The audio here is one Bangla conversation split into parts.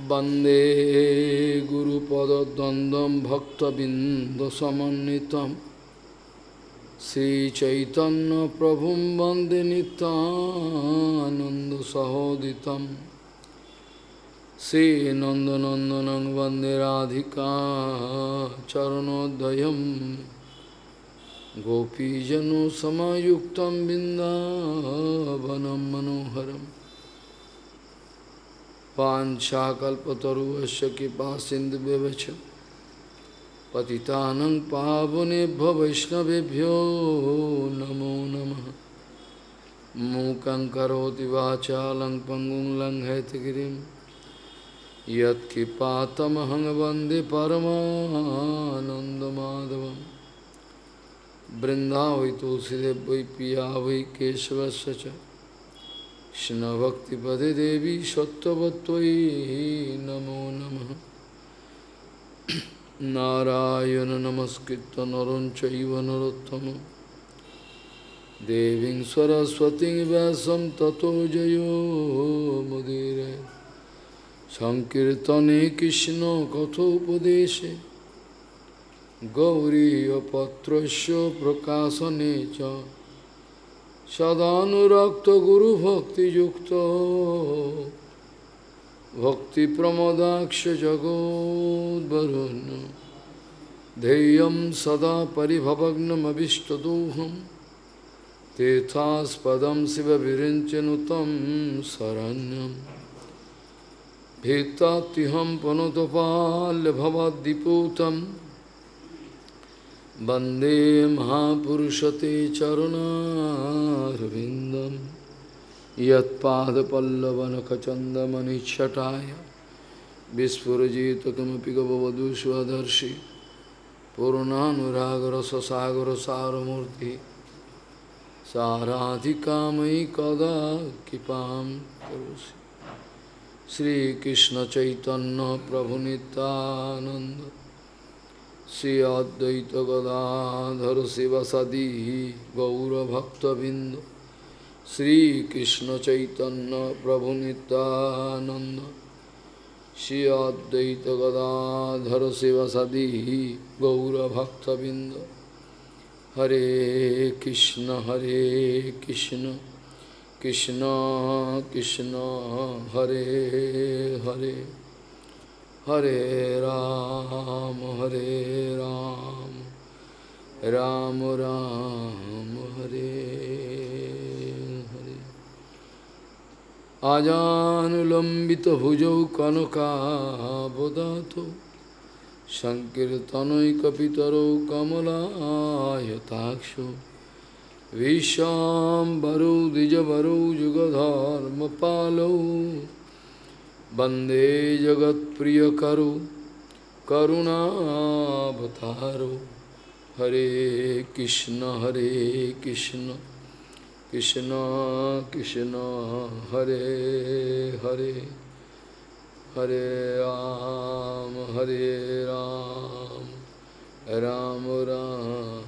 वंदे वन्दे गुरुपदद्वन्द्वं भक्तबिन्दुसमन्वितं प्रभु वंदे नितानन्दसहोदितं श्रीनन्दनन्दनं वन्दे राधिका चरणोदयं गोपीजनसमयुक्तं बिंदवन मनोहरम् पाशाकल्पतरुश कृपा सिंधु पति पतितानं पावनेभ्य वैष्णवेभ्यो नमो नम मूकं पंगु वाचा यमह वंदे लङ्घयतगिरिं यत्किपातमहं वन्दे वै तुलसीदेव वै पिया वै केशवस्य কৃষ্ণভক্তিপদে দেবী সত্যবত্তই নমো নম নারায়ণ নমস্কৃত নরঞ্চৈব নরোত্তম দেবী সরস্বতী ব্যাসম তত জয় মুদির সংকীর্তনে কৃষ্ণ কথোপদেশে গৌরীপত্র প্রকাশনে চ सदानुरक्तगुरुभक्तियुक्तो भक्तिप्रमोदाक्ष जगोद्वरुन् ध्येयं सदा परिभवग्नमभिष्टदोहं तीर्थास्पदं शिवभिरिञ्चनुतं शरण्यं भीतात्तिहं पुनतपाल्य भवद्दिपूतम् वन्दे महापुरुषते चरुणारविन्दं यत्पादपल्लवनखचन्दमनिच्छटाय विस्फुरजितकमपि गववधू स्वदर्शि पूर्णानुरागरससागरसारमूर्ति साराधिकामयि कदा कृपां करोषि श्रीकृष्णचैतन्यप्रभुनितानन्द श्री अद्वैत गदाधर शिव सदी गौरभक्तबिंद श्रीकृष्ण चैतन्य प्रभु नित्यानंद श्री अद्वैत गदाधर शिवसदी गौरभक्तबिंद हरे कृष्ण हरे कृष्ण कृष्ण कृष्ण हरे हरे হরে রাম হরে রাম রাম রাম হরে হরে আজান লম্বিত ভুজৌ কনকাবদাত সংকীর্তনৈ কপিতর সংকীর্তনৈকপিতরৌ কমলায়তাক্ষ विश्वाम्बरौ যুগধর্ম পালৌ वंदे जगत प्रिय करु करुणावतारो हरे कृष्ण हरे कृष्ण कृष्ण कृष्ण हरे हरे हरे राम हरे राम राम राम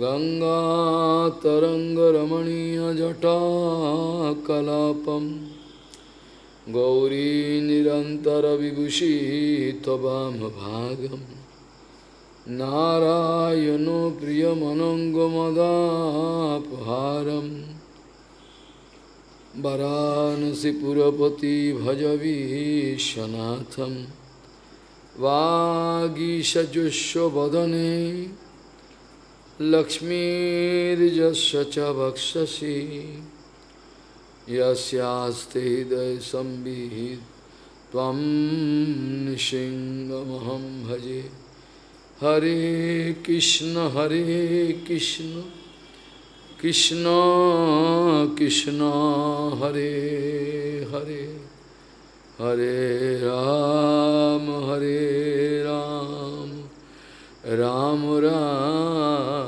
गङ्गातरङ्गरमणीयजटा कलापम गौरी त्वभामभागं नारायणो प्रियमनङ्गमदापहारं वरानसिपुरपति भजवीशनाथं वागीशजुष्वदने लक्ष्मीर्जस्य च वक्षसि यस्यास्ते हृदयसंविहित भजे हरे कृष्ण हरे कृष्ण कृष्ण कृष्ण हरे हरे हरे राम हरे राम राम राम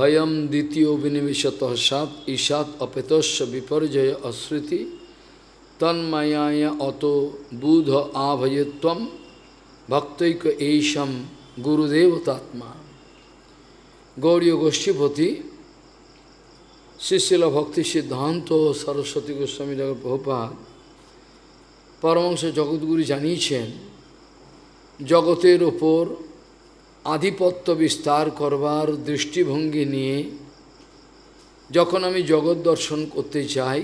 ভয়ম দ্বিতীয় বিনিবিশত সাত ঈশাত অপেতস্য বিপর্যয় অশ্রুতি তন্ময়ায় অত বুধ আভয়ত্বম ভক্তৈক এইশম গুরুদেব তাত্মা গোষ্ঠীপতি শিশিল ভক্তি সিদ্ধান্ত সরস্বতী গোস্বামী জগৎ প্রভুপাত জগৎগুরু জানিয়েছেন জগতের ওপর আধিপত্য বিস্তার করবার দৃষ্টিভঙ্গি নিয়ে যখন আমি জগৎ দর্শন করতে চাই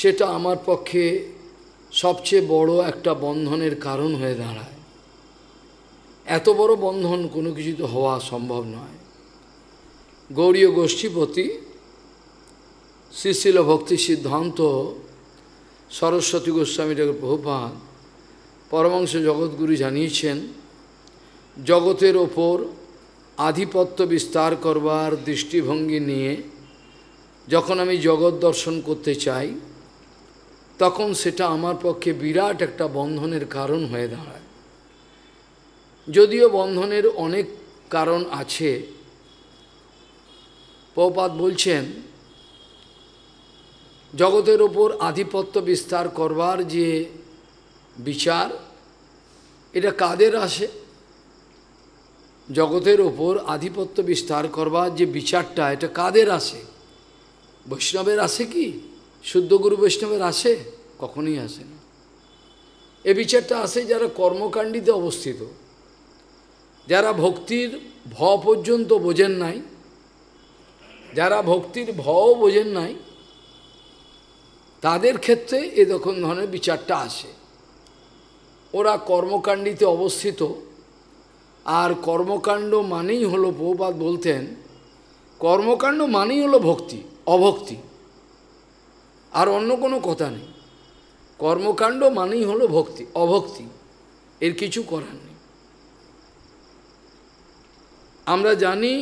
সেটা আমার পক্ষে সবচেয়ে বড় একটা বন্ধনের কারণ হয়ে দাঁড়ায় এত বড় বন্ধন কোনো কিছু তো হওয়া সম্ভব নয় গৌরীয় গোষ্ঠীপতি শ্রীশিল ভক্তি সিদ্ধান্ত সরস্বতী গোস্বামী ঠাকুর প্রভুপাত পরমাংশ জগৎগুরু জানিয়েছেন জগতের ওপর আধিপত্য বিস্তার করবার দৃষ্টিভঙ্গি নিয়ে যখন আমি জগৎ দর্শন করতে চাই তখন সেটা আমার পক্ষে বিরাট একটা বন্ধনের কারণ হয়ে দাঁড়ায় যদিও বন্ধনের অনেক কারণ আছে পৌপাত বলছেন জগতের ওপর আধিপত্য বিস্তার করবার যে বিচার এটা কাদের আসে জগতের ওপর আধিপত্য বিস্তার করবার যে বিচারটা এটা কাদের আসে বৈষ্ণবের আসে কি শুদ্ধ গুরু বৈষ্ণবের আসে কখনোই আসে না এ বিচারটা আসে যারা কর্মকাণ্ডীতে অবস্থিত যারা ভক্তির ভ পর্যন্ত বোঝেন নাই যারা ভক্তির ভও বোঝেন নাই তাদের ক্ষেত্রে এরকম ধরনের বিচারটা আসে ওরা কর্মকাণ্ডিতে অবস্থিত আর কর্মকাণ্ড মানেই হলো বহুপাত বলতেন কর্মকাণ্ড মানেই হলো ভক্তি অভক্তি আর অন্য কোনো কথা নেই কর্মকাণ্ড মানেই হলো ভক্তি অভক্তি এর কিছু করার নেই আমরা জানি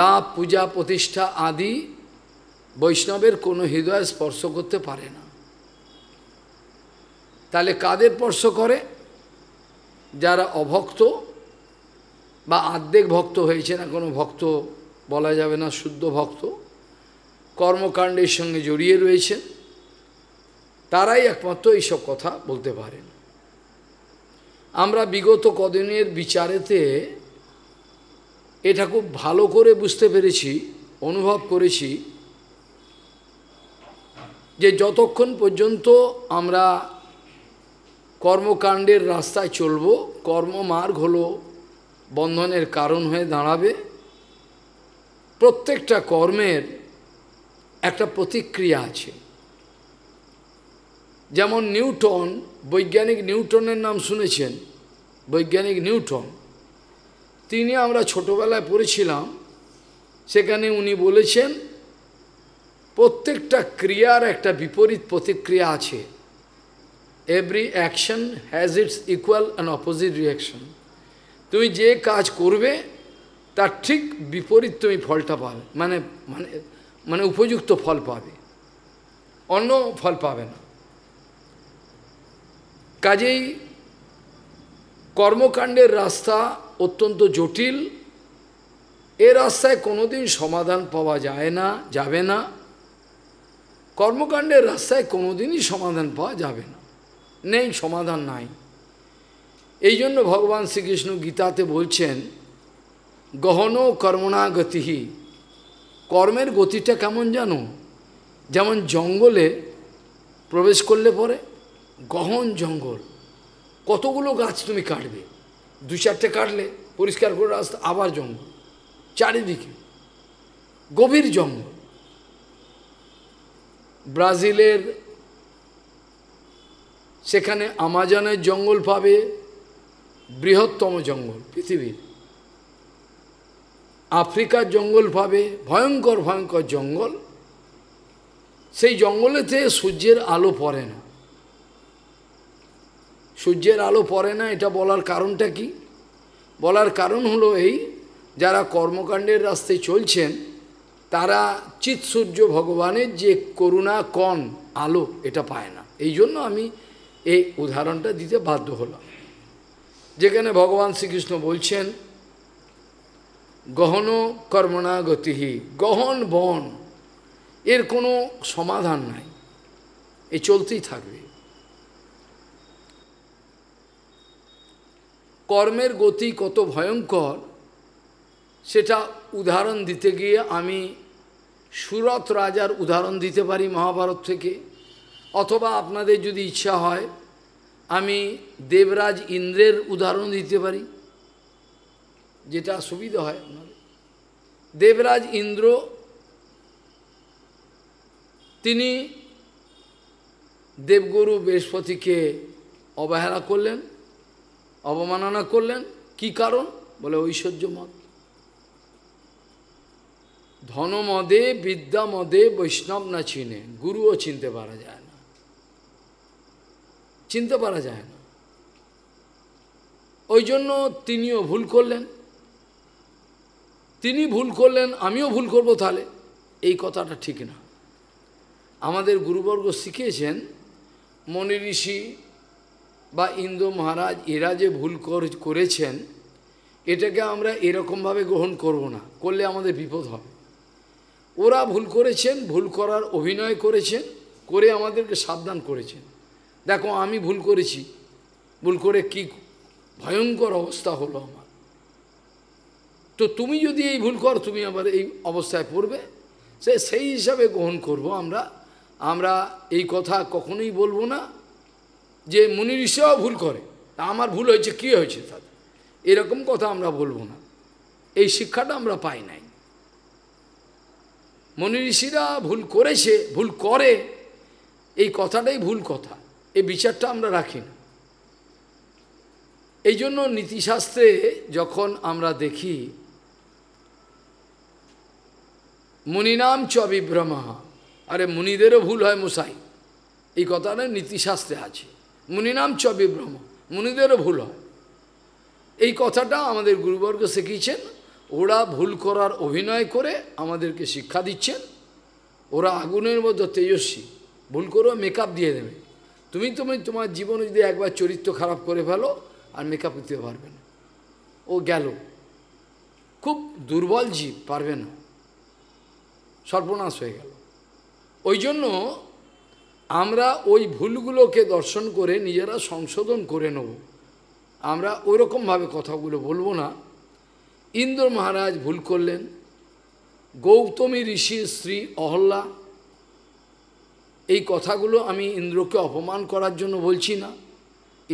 লাভ পূজা প্রতিষ্ঠা আদি বৈষ্ণবের কোনো হৃদয় স্পর্শ করতে পারে না তাহলে কাদের স্পর্শ করে যারা অভক্ত বা আর্ধেক ভক্ত হয়েছে না কোনো ভক্ত বলা যাবে না শুদ্ধ ভক্ত কর্মকাণ্ডের সঙ্গে জড়িয়ে রয়েছে তারাই একমাত্র এইসব কথা বলতে পারেন আমরা বিগত কদিনের বিচারেতে এটা খুব ভালো করে বুঝতে পেরেছি অনুভব করেছি যে যতক্ষণ পর্যন্ত আমরা কর্মকাণ্ডের রাস্তায় চলব কর্মমার্গ হলো বন্ধনের কারণ হয়ে দাঁড়াবে প্রত্যেকটা কর্মের একটা প্রতিক্রিয়া আছে যেমন নিউটন বৈজ্ঞানিক নিউটনের নাম শুনেছেন বৈজ্ঞানিক নিউটন তিনি আমরা ছোটবেলায় পড়েছিলাম সেখানে উনি বলেছেন প্রত্যেকটা ক্রিয়ার একটা বিপরীত প্রতিক্রিয়া আছে every action has its equal and opposite reaction. তুমি যে কাজ করবে তার ঠিক বিপরীত তুমি ফলটা পাবে মানে মানে মানে উপযুক্ত ফল পাবে অন্য ফল পাবে না কাজেই কর্মকাণ্ডের রাস্তা অত্যন্ত জটিল এ রাস্তায় কোনোদিন সমাধান পাওয়া যায় না যাবে না কর্মকাণ্ডের রাস্তায় কোনোদিনই সমাধান পাওয়া যাবে না নেই সমাধান নাই এই জন্য ভগবান শ্রীকৃষ্ণ গীতাতে বলছেন গহন কর্মণা গতিহি কর্মের গতিটা কেমন জানো যেমন জঙ্গলে প্রবেশ করলে পরে গহন জঙ্গল কতগুলো গাছ তুমি কাটবে দু চারটে কাটলে পরিষ্কার করে রাস্তা আবার জঙ্গল চারিদিকে গভীর জঙ্গল ব্রাজিলের সেখানে আমাজনের জঙ্গল পাবে বৃহত্তম জঙ্গল পৃথিবীর আফ্রিকার জঙ্গল পাবে ভয়ঙ্কর ভয়ঙ্কর জঙ্গল সেই জঙ্গলেতে সূর্যের আলো পড়ে না সূর্যের আলো পড়ে না এটা বলার কারণটা কি বলার কারণ হলো এই যারা কর্মকাণ্ডের রাস্তায় চলছেন তারা চিৎসূর্য ভগবানের যে করুণা কণ আলো এটা পায় না এই জন্য আমি এই উদাহরণটা দিতে বাধ্য হলাম যেখানে ভগবান শ্রীকৃষ্ণ বলছেন গহন কর্মনা গতিহী গহন বন এর কোনো সমাধান নাই এ চলতেই থাকবে কর্মের গতি কত ভয়ঙ্কর সেটা উদাহরণ দিতে গিয়ে আমি সুরত রাজার উদাহরণ দিতে পারি মহাভারত থেকে অথবা আপনাদের যদি ইচ্ছা হয় আমি দেবরাজ ইন্দ্রের উদাহরণ দিতে পারি যেটা সুবিধা হয় আপনাদের দেবরাজ ইন্দ্র তিনি দেবগুরু বৃহস্পতিকে অবহেলা করলেন অবমাননা করলেন কি কারণ বলে ঐশ্বর্য মত ধনমদে বিদ্যা মদে বৈষ্ণব না চিনে গুরুও চিনতে পারা যায় চিনতে পারা যায় না ওই জন্য তিনিও ভুল করলেন তিনি ভুল করলেন আমিও ভুল করব তাহলে এই কথাটা ঠিক না আমাদের গুরুবর্গ শিখিয়েছেন মনি ঋষি বা ইন্দ্র মহারাজ এরা যে ভুল করেছেন এটাকে আমরা এরকমভাবে গ্রহণ করব না করলে আমাদের বিপদ হবে ওরা ভুল করেছেন ভুল করার অভিনয় করেছেন করে আমাদেরকে সাবধান করেছেন দেখো আমি ভুল করেছি ভুল করে কি ভয়ঙ্কর অবস্থা হলো আমার তো তুমি যদি এই ভুল কর তুমি আবার এই অবস্থায় পড়বে সে সেই হিসাবে গ্রহণ করব আমরা আমরা এই কথা কখনোই বলবো না যে মুনি ঋষিও ভুল করে আমার ভুল হয়েছে কী হয়েছে তাদের এরকম কথা আমরা বলবো না এই শিক্ষাটা আমরা পাই নাই মনি ঋষিরা ভুল করেছে ভুল করে এই কথাটাই ভুল কথা এই বিচারটা আমরা রাখি না এই জন্য নীতিশাস্ত্রে যখন আমরা দেখি মুনিনাম চ বিভ্রমাহা আরে মুনিদেরও ভুল হয় মুসাই এই কথাটা নীতিশাস্ত্রে আছে মুনিনাম চ বিভ্রম মুনিদেরও ভুল হয় এই কথাটা আমাদের গুরুবর্গ শিখিয়েছেন ওরা ভুল করার অভিনয় করে আমাদেরকে শিক্ষা দিচ্ছেন ওরা আগুনের মধ্যে তেজস্বী ভুল করেও মেকআপ দিয়ে দেবে তুমি তুমি তোমার জীবনে যদি একবার চরিত্র খারাপ করে ফেলো আর মেকআপ দিতে পারবে না ও গেল খুব দুর্বল জীব পারবে না সর্বনাশ হয়ে গেল ওই জন্য আমরা ওই ভুলগুলোকে দর্শন করে নিজেরা সংশোধন করে নেব আমরা ওইরকমভাবে কথাগুলো বলবো না ইন্দ্র মহারাজ ভুল করলেন গৌতমী ঋষির শ্রী অহল্যা এই কথাগুলো আমি ইন্দ্রকে অপমান করার জন্য বলছি না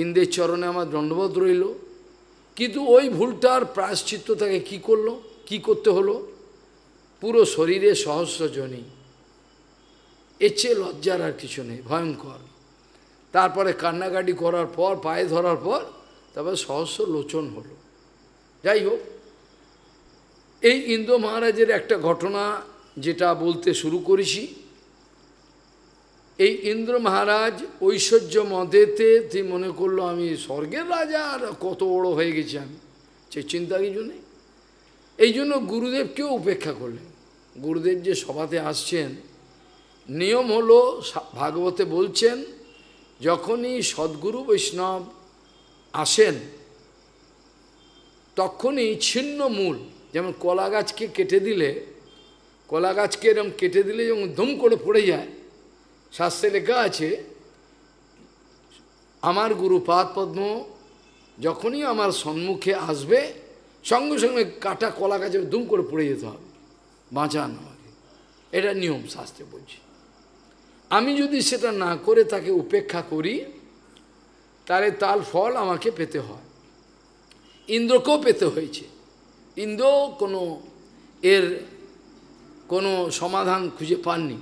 ইন্দ্রের চরণে আমার দণ্ডবোধ রইল কিন্তু ওই ভুলটার প্রায়শ্চিত্ত তাকে কি করলো কি করতে হলো পুরো শরীরে সহস্রজনী এর চেয়ে লজ্জার আর কিছু নেই ভয়ঙ্কর তারপরে কান্নাকাটি করার পর পায়ে ধরার পর তারপরে সহস্র লোচন হলো যাই হোক এই ইন্দ্র মহারাজের একটা ঘটনা যেটা বলতে শুরু করেছি এই ইন্দ্র মহারাজ ঐশ্বর্য মদেতে তুই মনে করলো আমি স্বর্গের রাজা আর কত বড় হয়ে গেছি আমি সে চিন্তা কিছু নেই এই জন্য গুরুদেবকেও উপেক্ষা করলেন গুরুদেব যে সভাতে আসছেন নিয়ম হলো ভাগবতে বলছেন যখনই সদ্গুরু বৈষ্ণব আসেন তখনই ছিন্ন মূল যেমন কলা গাছকে কেটে দিলে কলা গাছকে এরম কেটে দিলে যেমন ধুম করে পড়ে যায় শাস্ত্রে লেখা আছে আমার গুরু পাদ পদ্ম যখনই আমার সম্মুখে আসবে সঙ্গে সঙ্গে কাটা কলা গাছে দুম করে পড়ে যেতে হবে বাঁচান হবে এটা নিয়ম শাস্ত্রে বলছি আমি যদি সেটা না করে তাকে উপেক্ষা করি তাহলে তার ফল আমাকে পেতে হয় ইন্দ্রকেও পেতে হয়েছে ইন্দ্র কোনো এর কোনো সমাধান খুঁজে পাননি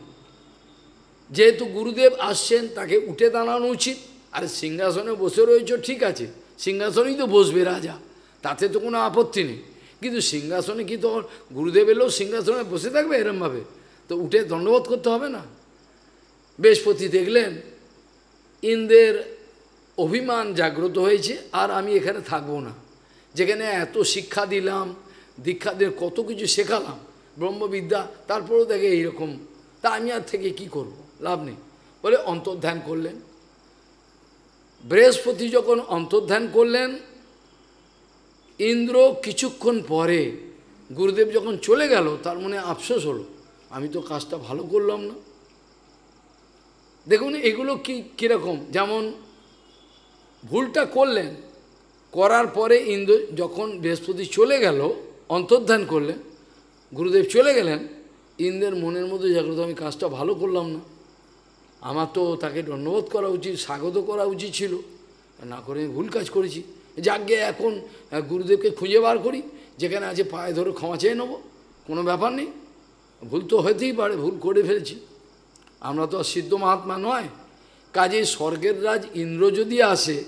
যেহেতু গুরুদেব আসছেন তাকে উঠে দাঁড়ানো উচিত আর সিংহাসনে বসে রয়েছ ঠিক আছে সিংহাসনেই তো বসবে রাজা তাতে তো কোনো আপত্তি নেই কিন্তু সিংহাসনে কি তো গুরুদেব এলেও সিংহাসনে বসে থাকবে এরমভাবে তো উঠে দণ্ডবোধ করতে হবে না বৃহস্পতি দেখলেন ইন্দ্রের অভিমান জাগ্রত হয়েছে আর আমি এখানে থাকবো না যেখানে এত শিক্ষা দিলাম দীক্ষাদের কত কিছু শেখালাম ব্রহ্মবিদ্যা তারপরেও দেখে এইরকম তা আমি আর থেকে কি করব। লাভ নেই বলে অন্তর্ধান করলেন বৃহস্পতি যখন অন্তর্ধান করলেন ইন্দ্র কিছুক্ষণ পরে গুরুদেব যখন চলে গেল তার মনে আফসোস হলো আমি তো কাজটা ভালো করলাম না দেখুন এগুলো কি কীরকম যেমন ভুলটা করলেন করার পরে ইন্দ্র যখন বৃহস্পতি চলে গেল অন্তর্ধান করলেন গুরুদেব চলে গেলেন ইন্দ্রের মনের মধ্যে জাগ্রত আমি কাজটা ভালো করলাম না আমার তো তাকে ধন্যবাদ করা উচিত স্বাগত করা উচিত ছিল না করে আমি ভুল কাজ করেছি যাকে এখন গুরুদেবকে খুঁজে বার করি যেখানে আছে পায়ে ধরে ক্ষমা চেয়ে নেবো কোনো ব্যাপার নেই ভুল তো হতেই পারে ভুল করে ফেলছি আমরা তো সিদ্ধ মহাত্মা নয় কাজে স্বর্গের রাজ ইন্দ্র যদি আসে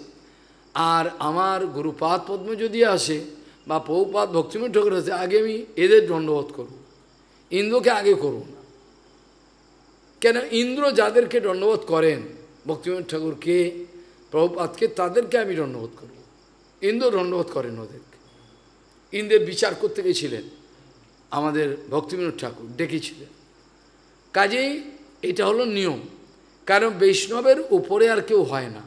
আর আমার গুরুপাদ পদ্ম যদি আসে বা পৌপাত ভক্তিমী ঠাকুর আসে আগে আমি এদের দণ্ডবোধ করব ইন্দ্রকে আগে করুন কেন ইন্দ্র যাদেরকে দণ্ডবোধ করেন ভক্তিমোহন ঠাকুরকে প্রভুপাতকে তাদেরকে আমি দণ্ডবোধ করব ইন্দ্র দণ্ডবোধ করেন ওদেরকে ইন্দ্রের বিচার করতে গেছিলেন আমাদের ভক্তিবিনোদ ঠাকুর ডেকেছিলেন কাজেই এটা হলো নিয়ম কারণ বৈষ্ণবের উপরে আর কেউ হয় না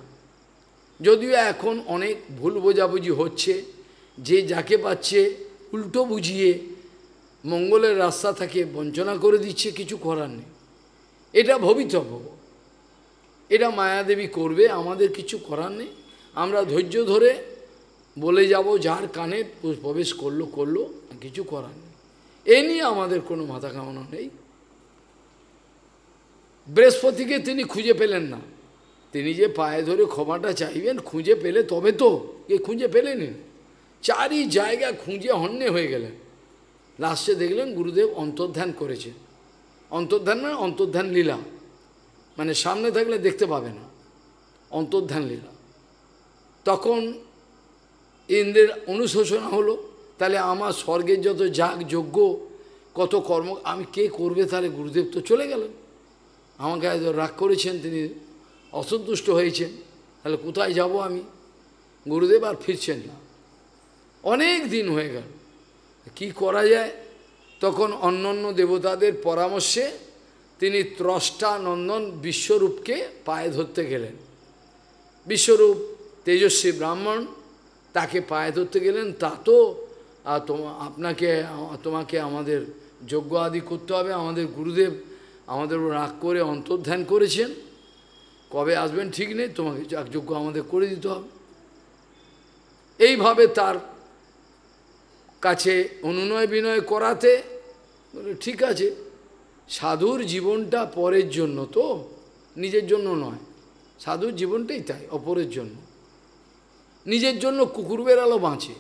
যদিও এখন অনেক ভুল বোঝাবুঝি হচ্ছে যে যাকে পাচ্ছে উল্টো বুঝিয়ে মঙ্গলের রাস্তা থাকে বঞ্চনা করে দিচ্ছে কিছু করার নেই এটা ভবিতব্য এটা মায়াদেবী করবে আমাদের কিছু করার নেই আমরা ধৈর্য ধরে বলে যাব যার কানে প্রবেশ করলো করলো কিছু করার নেই এ নিয়ে আমাদের কোনো মাথা কামানো নেই বৃহস্পতিকে তিনি খুঁজে পেলেন না তিনি যে পায়ে ধরে ক্ষমাটা চাইবেন খুঁজে পেলে তবে তো কে খুঁজে পেলেনি চারি জায়গা খুঁজে হন্যে হয়ে গেলেন লাস্টে দেখলেন গুরুদেব অন্তর্ধান করেছে অন্তর্ধান মানে অন্তর্ধান লীলা মানে সামনে থাকলে দেখতে পাবে না অন্তর্ধান লীলা তখন ইন্দ্রের অনুশোচনা হলো তাহলে আমার স্বর্গের যত যাগ যোগ্য কত কর্ম আমি কে করবে তাহলে গুরুদেব তো চলে গেলেন আমাকে রাগ করেছেন তিনি অসন্তুষ্ট হয়েছেন তাহলে কোথায় যাব আমি গুরুদেব আর ফিরছেন না অনেক দিন হয়ে গেল কি করা যায় তখন অন্য দেবতাদের পরামর্শে তিনি ত্রষ্টা নন্দন বিশ্বরূপকে পায়ে ধরতে গেলেন বিশ্বরূপ তেজস্বী ব্রাহ্মণ তাকে পায়ে ধরতে গেলেন তা তো আপনাকে তোমাকে আমাদের যজ্ঞ আদি করতে হবে আমাদের গুরুদেব আমাদের রাগ করে অন্তর্ধান করেছেন কবে আসবেন ঠিক নেই তোমাকে যজ্ঞ আমাদের করে দিতে হবে এইভাবে তার কাছে অনুনয় বিনয় করাতে বলে ঠিক আছে সাধুর জীবনটা পরের জন্য তো নিজের জন্য নয় সাধুর জীবনটাই তাই অপরের জন্য নিজের জন্য কুকুর বেড়ালো বাঁচে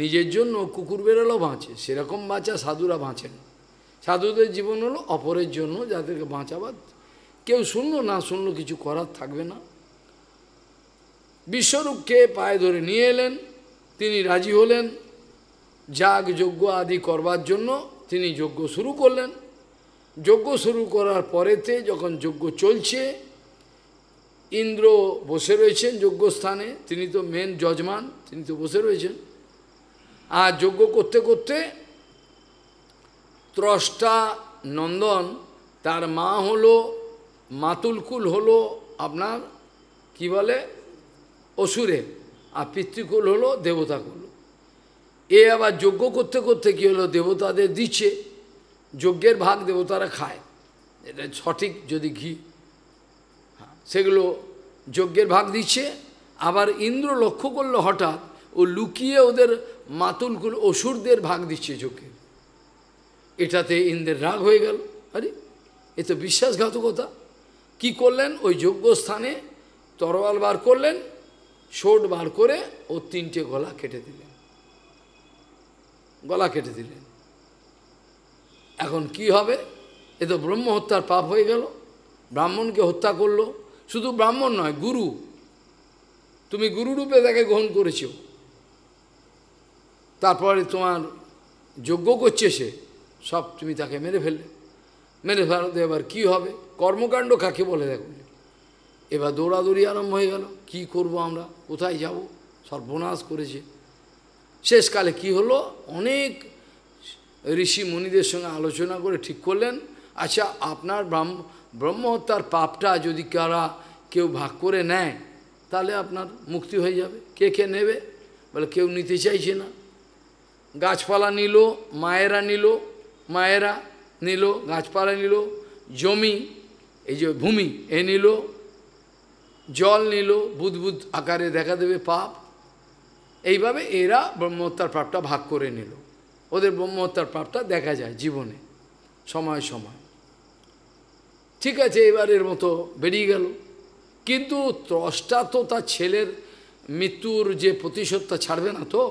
নিজের জন্য কুকুর বেড়ালো বাঁচে সেরকম বাঁচা সাধুরা বাঁচে না সাধুদের জীবন হলো অপরের জন্য যাদেরকে বাঁচাবার কেউ শুনলো না শুনলো কিছু করার থাকবে না বিশ্বরূপকে পায়ে ধরে নিয়ে এলেন তিনি রাজি হলেন যাগ যজ্ঞ আদি করবার জন্য তিনি যজ্ঞ শুরু করলেন যজ্ঞ শুরু করার পরেতে যখন যজ্ঞ চলছে ইন্দ্র বসে রয়েছেন যজ্ঞস্থানে তিনি তো মেন যজমান তিনি তো বসে রয়েছেন আর যজ্ঞ করতে করতে ত্রষ্টা নন্দন তার মা হলো মাতুলকুল হলো আপনার কি বলে অসুরে আর পিতৃকুল হলো দেবতাকুল এ আবার যজ্ঞ করতে করতে কী হলো দেবতাদের দিচ্ছে যজ্ঞের ভাগ দেবতারা খায় এটা সঠিক যদি ঘি হ্যাঁ, সেগুলো যজ্ঞের ভাগ দিচ্ছে আবার ইন্দ্র লক্ষ্য করলো হঠাৎ ও লুকিয়ে ওদের মাতুলগুলো অসুরদের ভাগ দিচ্ছে যজ্ঞের এটাতে ইন্দ্রের রাগ হয়ে গেল আরে এ তো বিশ্বাসঘাতকতা কি করলেন ওই যোগ্য স্থানে তরোয়াল বার করলেন শোট বার করে ও তিনটে গলা কেটে দিলেন গলা কেটে দিলেন এখন কি হবে এ তো ব্রহ্ম হত্যার পাপ হয়ে গেল ব্রাহ্মণকে হত্যা করলো শুধু ব্রাহ্মণ নয় গুরু তুমি গুরুরূপে তাকে গ্রহণ করেছ তারপরে তোমার যোগ্য করছে সে সব তুমি তাকে মেরে ফেললে মেরে ফেলতে এবার কি হবে কর্মকাণ্ড কাকে বলে দেখো এবার দৌড়াদৌড়ি আরম্ভ হয়ে গেল কি করব আমরা কোথায় যাব সর্বনাশ করেছে শেষকালে কি হলো অনেক ঋষি মুনিদের সঙ্গে আলোচনা করে ঠিক করলেন আচ্ছা আপনার ব্রহ্ম ব্রহ্মহত্যার পাপটা যদি কারা কেউ ভাগ করে নেয় তাহলে আপনার মুক্তি হয়ে যাবে কে কে নেবে বলে কেউ নিতে চাইছে না গাছপালা নিল মায়েরা নিল মায়েরা নিল গাছপালা নিল জমি এই যে ভূমি এ নিল জল নিল বুদবুদ আকারে দেখা দেবে পাপ এইভাবে এরা ব্রহ্মহত্যার পাপটা ভাগ করে নিল ওদের ব্রহ্মহত্যার পাপটা দেখা যায় জীবনে সময় সময় ঠিক আছে এবারের মতো বেরিয়ে গেল কিন্তু ত্রষ্টা তো তার ছেলের মৃত্যুর যে প্রতিশোধটা ছাড়বে না তো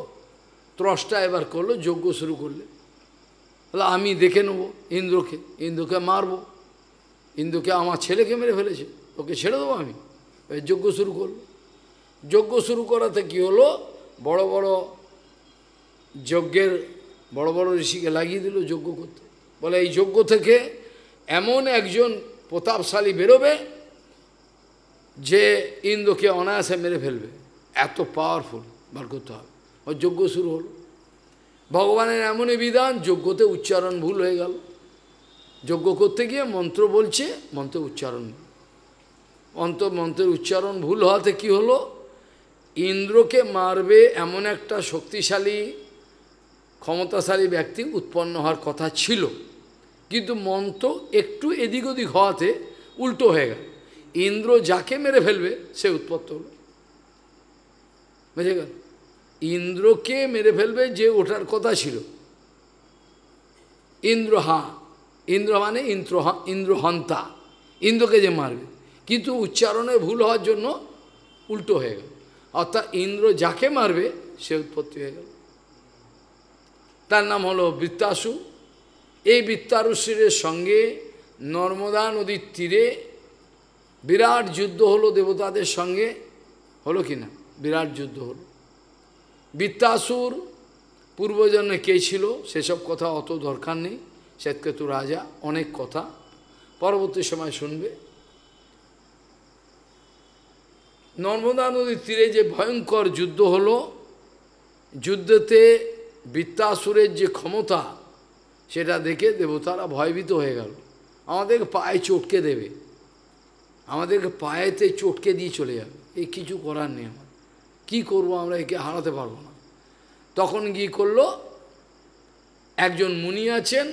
ত্রষ্টা এবার করলো যজ্ঞ শুরু করলে তাহলে আমি দেখে নেব ইন্দ্রকে ইন্দ্রকে মারব ইন্দুকে আমার ছেলেকে মেরে ফেলেছে ওকে ছেড়ে দেবো আমি যজ্ঞ শুরু করলো যজ্ঞ শুরু করাতে কী হলো বড় বড় যজ্ঞের বড় বড় ঋষিকে লাগিয়ে দিল যজ্ঞ করতে বলে এই যজ্ঞ থেকে এমন একজন প্রতাপশালী বেরোবে যে ইন্দ্রকে অনায়াসে মেরে ফেলবে এত পাওয়ারফুল বার করতে হবে ওর যজ্ঞ শুরু হলো ভগবানের এমনই বিধান যজ্ঞতে উচ্চারণ ভুল হয়ে গেল যজ্ঞ করতে গিয়ে মন্ত্র বলছে মন্ত্র উচ্চারণ অন্ত মন্ত্রের উচ্চারণ ভুল হওয়াতে কি হলো ইন্দ্রকে মারবে এমন একটা শক্তিশালী ক্ষমতাশালী ব্যক্তি উৎপন্ন হওয়ার কথা ছিল কিন্তু মন্ত্র একটু এদিক ওদিক হওয়াতে উল্টো হয়ে গেল ইন্দ্র যাকে মেরে ফেলবে সে উৎপত্ত হল বুঝে গেল ইন্দ্রকে মেরে ফেলবে যে ওটার কথা ছিল ইন্দ্র হা ইন্দ্র মানে ইন্দ্র ইন্দ্রহন্তা ইন্দ্রকে যে মারবে কিন্তু উচ্চারণে ভুল হওয়ার জন্য উল্টো হয়ে গেল অর্থাৎ ইন্দ্র যাকে মারবে সে উৎপত্তি হয়ে গেল তার নাম হলো বৃত্তাসু এই বৃত্তারুশিরের সঙ্গে নর্মদা নদীর তীরে বিরাট যুদ্ধ হলো দেবতাদের সঙ্গে হলো কি না বিরাট যুদ্ধ হল বৃত্তাসুর পূর্বজন্মে কে ছিল সেসব কথা অত দরকার নেই শ্বেতকেতু রাজা অনেক কথা পরবর্তী সময় শুনবে নর্মদা নদীর তীরে যে ভয়ঙ্কর যুদ্ধ হলো যুদ্ধতে বৃত্তাসুরের যে ক্ষমতা সেটা দেখে দেবতারা ভয়ভীত হয়ে গেল আমাদেরকে পায়ে চটকে দেবে আমাদেরকে পায়েতে চটকে দিয়ে চলে যাবে এই কিছু করার নেই আমার কী করবো আমরা একে হারাতে পারবো না তখন কি করলো একজন মুনি আছেন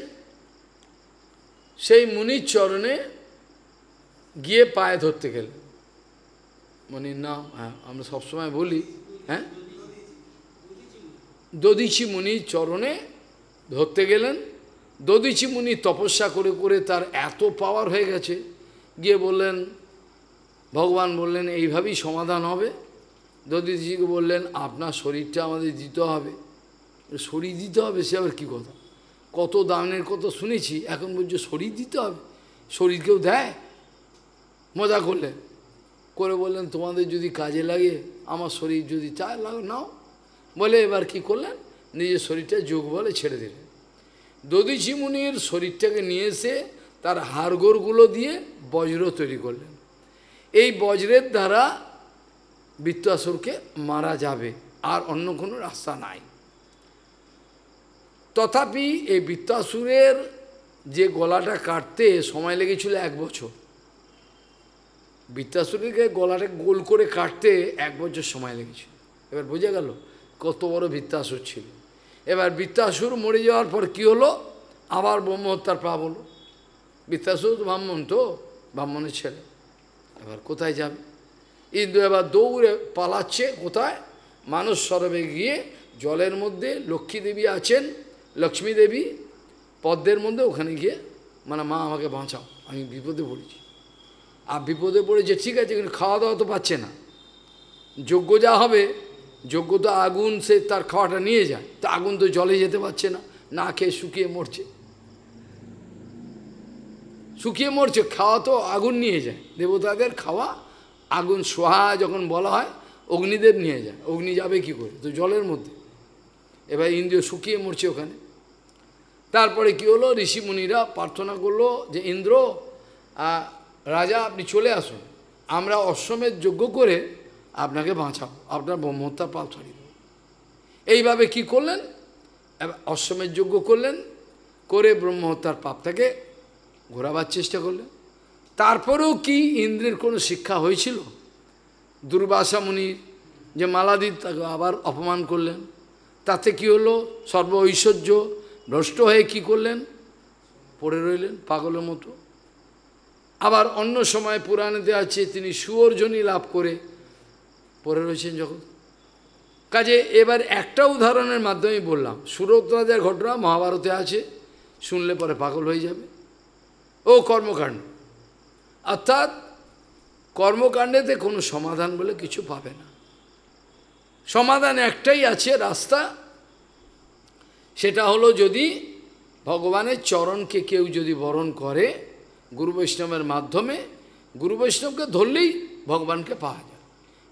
সেই মুনির চরণে গিয়ে পায়ে ধরতে গেলেন মনির মানে নাম হ্যাঁ আমরা সবসময় বলি হ্যাঁ দদিচি মুনি চরণে ধরতে গেলেন দদিচি মুনি তপস্যা করে করে তার এত পাওয়ার হয়ে গেছে গিয়ে বললেন ভগবান বললেন এইভাবেই সমাধান হবে দদিচিকে বললেন আপনার শরীরটা আমাদের দিতে হবে শরীর দিতে হবে সে আবার কী কথা কত দামের কথা শুনেছি এখন বলছে শরীর দিতে হবে শরীরকেও দেয় মজা করলেন করে বললেন তোমাদের যদি কাজে লাগে আমার শরীর যদি চায় লাগ নাও বলে এবার কি করলেন নিজের শরীরটা যোগ বলে ছেড়ে দিলেন দদিচি মুনির শরীরটাকে নিয়ে এসে তার হাড়গোড়গুলো দিয়ে বজ্র তৈরি করলেন এই বজ্রের দ্বারা বৃত্তাসুরকে মারা যাবে আর অন্য কোনো রাস্তা নাই তথাপি এই বৃত্তাসুরের যে গলাটা কাটতে সময় লেগেছিল এক বছর বৃত্তাসুরকে গলাটা গোল করে কাটতে এক বছর সময় লেগেছে এবার বোঝা গেল কত বড় বৃত্তাসুর ছিল এবার বৃত্তাসুর মরে যাওয়ার পর কি হলো আবার ব্রহ্মহত্যার পা বল বৃত্তাসুর তো ব্রাহ্মণ তো ব্রাহ্মণের ছেলে এবার কোথায় যাবে ইন্দু এবার দৌড়ে পালাচ্ছে কোথায় মানুষ সরবে গিয়ে জলের মধ্যে লক্ষ্মী দেবী আছেন লক্ষ্মী দেবী পদ্মের মধ্যে ওখানে গিয়ে মানে মা আমাকে বাঁচাও আমি বিপদে পড়েছি আর বিপদে পড়েছে ঠিক আছে কিন্তু খাওয়া দাওয়া তো পাচ্ছে না যোগ্য যা হবে যোগ্য তো আগুন সে তার খাওয়াটা নিয়ে যায় তা আগুন তো জলে যেতে পারছে না না খেয়ে শুকিয়ে মরছে শুকিয়ে মরছে খাওয়া তো আগুন নিয়ে যায় দেবতাদের খাওয়া আগুন সোহা যখন বলা হয় অগ্নিদেব নিয়ে যায় অগ্নি যাবে কি করে তো জলের মধ্যে এবার ইন্দ্রিয় শুকিয়ে মরছে ওখানে তারপরে কি হলো ঋষিমুনিরা প্রার্থনা করলো যে ইন্দ্র রাজা আপনি চলে আসুন আমরা অশ্বমের যজ্ঞ করে আপনাকে বাঁচাবো আপনার ব্রহ্মহত্যার পাপ ছাড়িব এইভাবে কি করলেন অশ্বমের যজ্ঞ করলেন করে ব্রহ্মহত্যার পাপ থেকে ঘোরাবার চেষ্টা করলেন তারপরেও কি ইন্দ্রের কোনো শিক্ষা হয়েছিল দুর্বাসা মুনির যে মালাদি তাকে আবার অপমান করলেন তাতে কি হলো সর্ব ঐশ্বর্য ভ্রষ্ট হয়ে কি করলেন পড়ে রইলেন পাগলের মতো আবার অন্য সময় পুরাণেতে আছে তিনি সুয়র্জনী লাভ করে পরে রয়েছেন যখন কাজে এবার একটা উদাহরণের মাধ্যমে বললাম সুরতরাজের ঘটনা মহাভারতে আছে শুনলে পরে পাগল হয়ে যাবে ও কর্মকাণ্ড অর্থাৎ কর্মকাণ্ডেতে কোনো সমাধান বলে কিছু পাবে না সমাধান একটাই আছে রাস্তা সেটা হলো যদি ভগবানের চরণকে কেউ যদি বরণ করে গুরু বৈষ্ণবের মাধ্যমে গুরু বৈষ্ণবকে ধরলেই ভগবানকে পাওয়া যাবে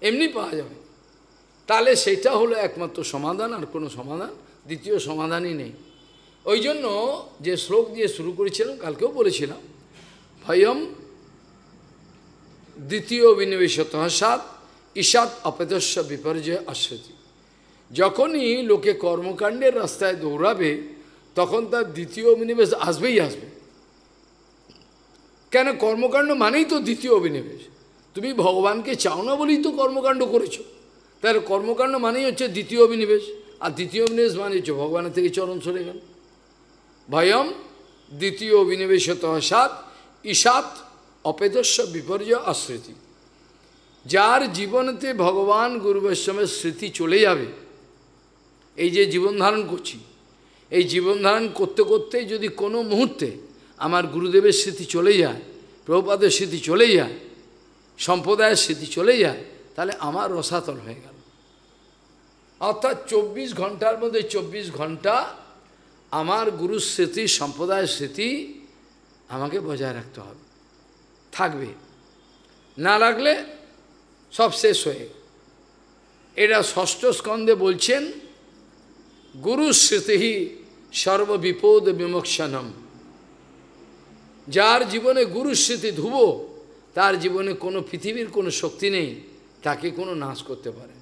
এমনি পাওয়া যাবে তাহলে সেটা হলো একমাত্র সমাধান আর কোনো সমাধান দ্বিতীয় সমাধানই নেই ওই জন্য যে শ্লোক দিয়ে শুরু করেছিলাম কালকেও বলেছিলাম ভয়ম দ্বিতীয় বিনিবেশত সাত ঈশাত অপেদস্য বিপর্যয় আশ্বতী যখনই লোকে কর্মকাণ্ডের রাস্তায় দৌড়াবে তখন তার দ্বিতীয় অভিনিবেশ আসবেই আসবে কেন কর্মকাণ্ড মানেই তো দ্বিতীয় অভিনিবেশ তুমি ভগবানকে চাও না বলেই তো কর্মকাণ্ড করেছো তার কর্মকাণ্ড মানেই হচ্ছে দ্বিতীয় অভিনিবেশ আর দ্বিতীয় অভিনিবেশ মানে হচ্ছে ভগবানের থেকে চরণ সরে গেল ভয়ম দ্বিতীয় অভিনিবেশ সাত ঈশাত অপেদস্য বিপর্যয় আশ্রিতি যার জীবনেতে ভগবান গুরুবৈষ্ণবের স্মৃতি চলে যাবে এই যে জীবন ধারণ করছি এই জীবন ধারণ করতে করতে যদি কোনো মুহূর্তে আমার গুরুদেবের স্মৃতি চলে যায় প্রভুপাদের স্মৃতি চলে যায় সম্প্রদায়ের স্মৃতি চলে যায় তাহলে আমার রসাতল হয়ে গেল অর্থাৎ চব্বিশ ঘন্টার মধ্যে চব্বিশ ঘন্টা আমার গুরুর স্মৃতি সম্প্রদায়ের স্মৃতি আমাকে বজায় রাখতে হবে থাকবে না রাখলে সব শেষ হয়ে এটা ষষ্ঠ স্কন্ধে বলছেন গুরু স্মৃতি সর্ববিপদ বিমোক্ষণম যার জীবনে গুরু স্মৃতি ধুব তার জীবনে কোনো পৃথিবীর কোনো শক্তি নেই তাকে কোনো নাশ করতে পারে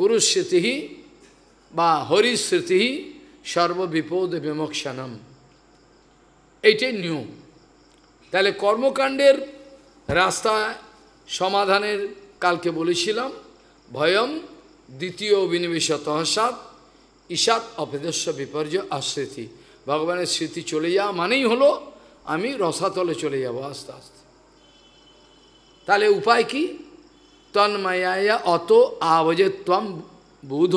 গুরু স্মৃতিহি বা হরিস্মৃতিহি সর্ববিপদ বিমোক্ষানম এইটাই নিয়ম তাহলে কর্মকাণ্ডের রাস্তা সমাধানের কালকে বলেছিলাম ভয়ম দ্বিতীয় অভিনিবেশ তহসাত ঈশাত অপেদস্য বিপর্যয় আশ্রিতি ভগবানের স্মৃতি চলে যাওয়া মানেই হলো আমি রসাতলে চলে যাব আস্তে আস্তে তাহলে উপায় কি তন্ময়ায়া অত আবজত্বম বুধ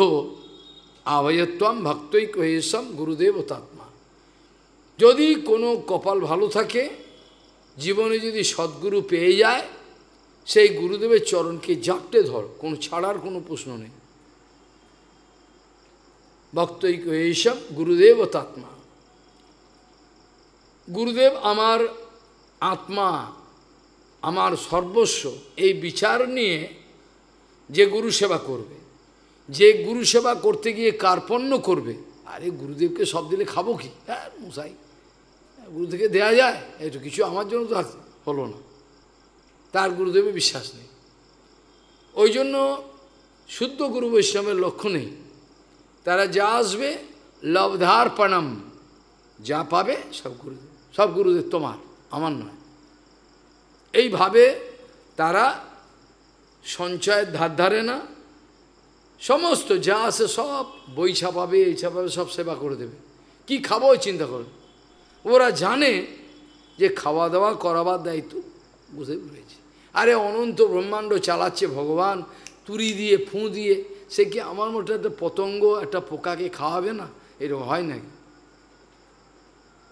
আবজত্বম ভক্তই কহেশম গুরুদেব তাত্মা যদি কোনো কপাল ভালো থাকে জীবনে যদি সদ্গুরু পেয়ে যায় সেই গুরুদেবের চরণকে জাপটে ধর কোনো ছাড়ার কোনো প্রশ্ন নেই ভক্তই কহেশম গুরুদেব তাত্মা গুরুদেব আমার আত্মা আমার সর্বস্ব এই বিচার নিয়ে যে গুরু সেবা করবে যে গুরু সেবা করতে গিয়ে কার্পণ্য করবে আরে গুরুদেবকে সব দিলে খাবো কি হ্যাঁ মশাই গুরুদেবকে দেয়া যায় একটু কিছু আমার জন্য তো হলো না তার গুরুদেবে বিশ্বাস নেই ওই জন্য শুদ্ধ গুরু বৈষ্ণবের লক্ষ্য নেই তারা যা আসবে লবধার্পণম যা পাবে সব গুরুদেব সব গুরুদেব তোমার আমার নয় এইভাবে তারা সঞ্চয়ের ধার ধারে না সমস্ত যা আছে সব বই ছাপাবে এই ছাপাবে সব সেবা করে দেবে কি খাবো চিন্তা করবে ওরা জানে যে খাওয়া দাওয়া করাবার দায়িত্ব বুঝে পেরেছে আরে অনন্ত ব্রহ্মাণ্ড চালাচ্ছে ভগবান তুরি দিয়ে ফুঁ দিয়ে সে কি আমার মতো একটা পতঙ্গ একটা পোকাকে খাওয়াবে না এরকম হয় নাকি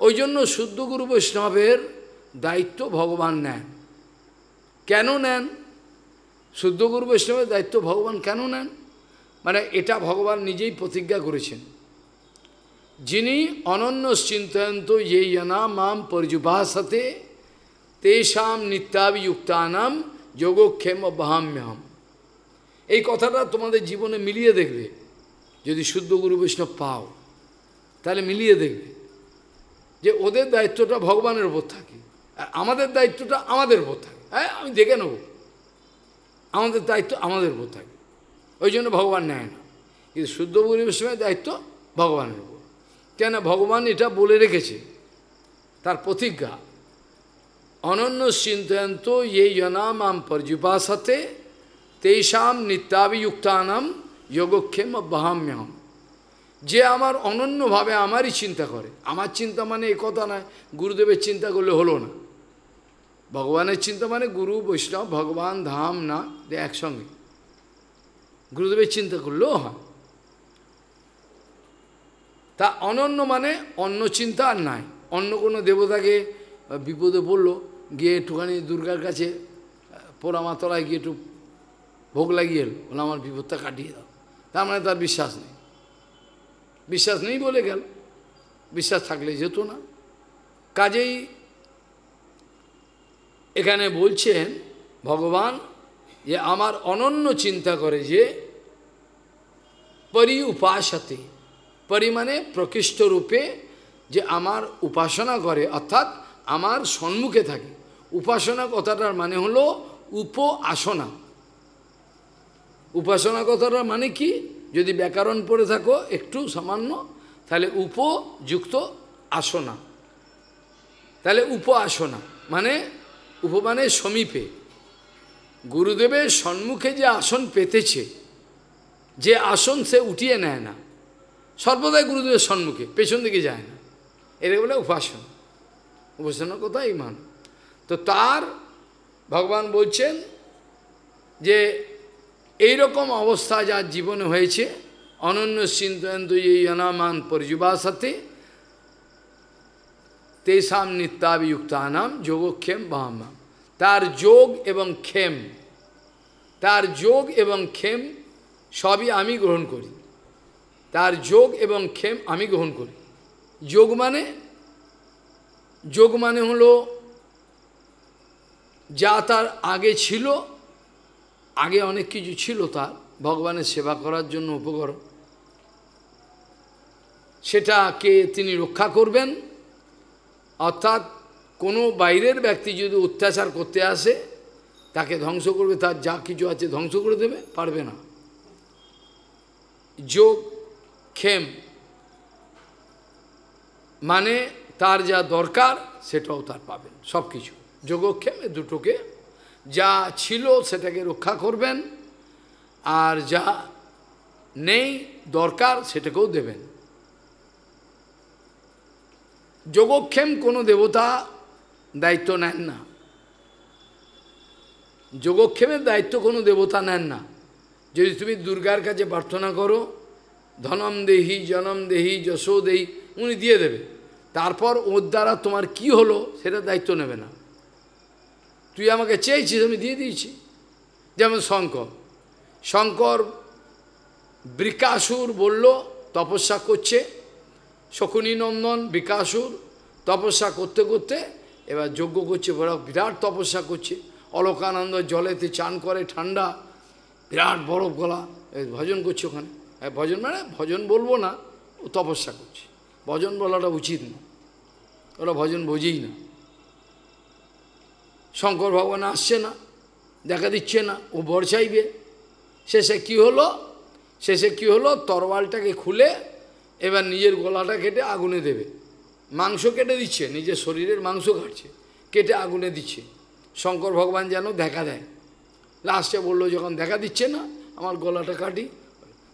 ওই জন্য শুদ্ধ গুরু বৈষ্ণবের দায়িত্ব ভগবান নেন কেন নেন শুদ্ধ গুরু বৈষ্ণবের দায়িত্ব ভগবান কেন নেন মানে এটা ভগবান নিজেই প্রতিজ্ঞা করেছেন যিনি অনন্য যে ইয়ে ইয়না মাম সাথে তেষাম নিত্যাভিযুক্তানাম যোগক্ষেম বাহাম্যহম এই কথাটা তোমাদের জীবনে মিলিয়ে দেখবে যদি শুদ্ধ গুরু বৈষ্ণব পাও তাহলে মিলিয়ে দেখবে যে ওদের দায়িত্বটা ভগবানের ওপর থাকে আর আমাদের দায়িত্বটা আমাদের উপর থাকে হ্যাঁ আমি দেখে নেব আমাদের দায়িত্ব আমাদের উপর থাকে ওই জন্য ভগবান নেয় না কিন্তু শুদ্ধ পরিবেশনের দায়িত্ব ভগবানের উপর কেন ভগবান এটা বলে রেখেছে তার প্রতিজ্ঞা অনন্য চিন্তায়ন্ত ইয়ে এই জনাম আম পর্যুপাসাতে তেইসাম নিত্যাভিযুক্তানাম যোগক্ষেম বাহাম্যহম যে আমার অনন্যভাবে আমারই চিন্তা করে আমার চিন্তা মানে এ কথা নয় গুরুদেবের চিন্তা করলে হলো না ভগবানের চিন্তা মানে গুরু বৈষ্ণব ভগবান ধাম না যে একসঙ্গে গুরুদেবের চিন্তা করলেও হয় তা অনন্য মানে অন্য চিন্তা আর নাই অন্য কোনো দেবতাকে বিপদে পড়লো গিয়ে একটুখানি দুর্গার কাছে পোড়ামাতলায় গিয়ে একটু ভোগ লাগিয়ে এলো বলে আমার বিপদটা কাটিয়ে দাও তার মানে তার বিশ্বাস নেই বিশ্বাস নেই বলে গেল বিশ্বাস থাকলে যেত না কাজেই এখানে বলছেন ভগবান যে আমার অনন্য চিন্তা করে যে পরি উপাসাতে পরি মানে প্রকৃষ্ট রূপে যে আমার উপাসনা করে অর্থাৎ আমার সম্মুখে থাকে উপাসনা কথাটার মানে হলো উপ আসনা উপাসনা কথাটার মানে কি যদি ব্যাকরণ পড়ে থাকো একটু সামান্য তাহলে উপযুক্ত আসনা তাহলে উপ আসনা মানে উপ মানে সমীপে গুরুদেবের সম্মুখে যে আসন পেতেছে যে আসন সে উঠিয়ে নেয় না সর্বদাই গুরুদেবের সম্মুখে পেছন দিকে যায় না এটাকে বলে উপাসন উপাসনার কথা ইমান তো তার ভগবান বলছেন যে এই রকম অবস্থা যা জীবনে হয়েছে অনন্য সিন্তান্তমান পরিজুবাসাতে তেসাম যোগ যোগক্ষেম বাহাম তার যোগ এবং ক্ষেম তার যোগ এবং ক্ষেম সবই আমি গ্রহণ করি তার যোগ এবং ক্ষেম আমি গ্রহণ করি যোগ মানে যোগ মানে হলো যা তার আগে ছিল আগে অনেক কিছু ছিল তার ভগবানের সেবা করার জন্য উপকরণ সেটাকে তিনি রক্ষা করবেন অর্থাৎ কোনো বাইরের ব্যক্তি যদি অত্যাচার করতে আসে তাকে ধ্বংস করবে তার যা কিছু আছে ধ্বংস করে দেবে পারবে না যোগ ক্ষেম মানে তার যা দরকার সেটাও তার পাবেন সব কিছু যোগক্ষেম দুটোকে যা ছিল সেটাকে রক্ষা করবেন আর যা নেই দরকার সেটাকেও দেবেন যোগক্ষেম কোনো দেবতা দায়িত্ব নেন না যোগক্ষেমের দায়িত্ব কোনো দেবতা নেন না যদি তুমি দুর্গার কাছে প্রার্থনা করো ধনম দেহি জনম দেহি যশো দেহি উনি দিয়ে দেবে তারপর ওর দ্বারা তোমার কি হলো সেটা দায়িত্ব নেবে না তুই আমাকে চেয়েছিস আমি দিয়ে দিয়েছি যেমন শঙ্কর শঙ্কর বিকাশুর বলল তপস্যা করছে শকুনি নন্দন বিকাশুর তপস্যা করতে করতে এবার যজ্ঞ করছে বড় বিরাট তপস্যা করছে অলোকানন্দ জলেতে চান করে ঠান্ডা বিরাট বরফ গলা ভজন করছে ওখানে ভজন মানে ভজন বলবো না ও তপস্যা করছে ভজন বলাটা উচিত না ওরা ভজন বোঝেই না শঙ্কর ভগবান আসছে না দেখা দিচ্ছে না ও বর চাইবে শেষে কি হলো শেষে কি হলো তরওয়ালটাকে খুলে এবার নিজের গলাটা কেটে আগুনে দেবে মাংস কেটে দিচ্ছে নিজের শরীরের মাংস কাটছে কেটে আগুনে দিচ্ছে শঙ্কর ভগবান যেন দেখা দেয় লাস্টে বললো যখন দেখা দিচ্ছে না আমার গলাটা কাটি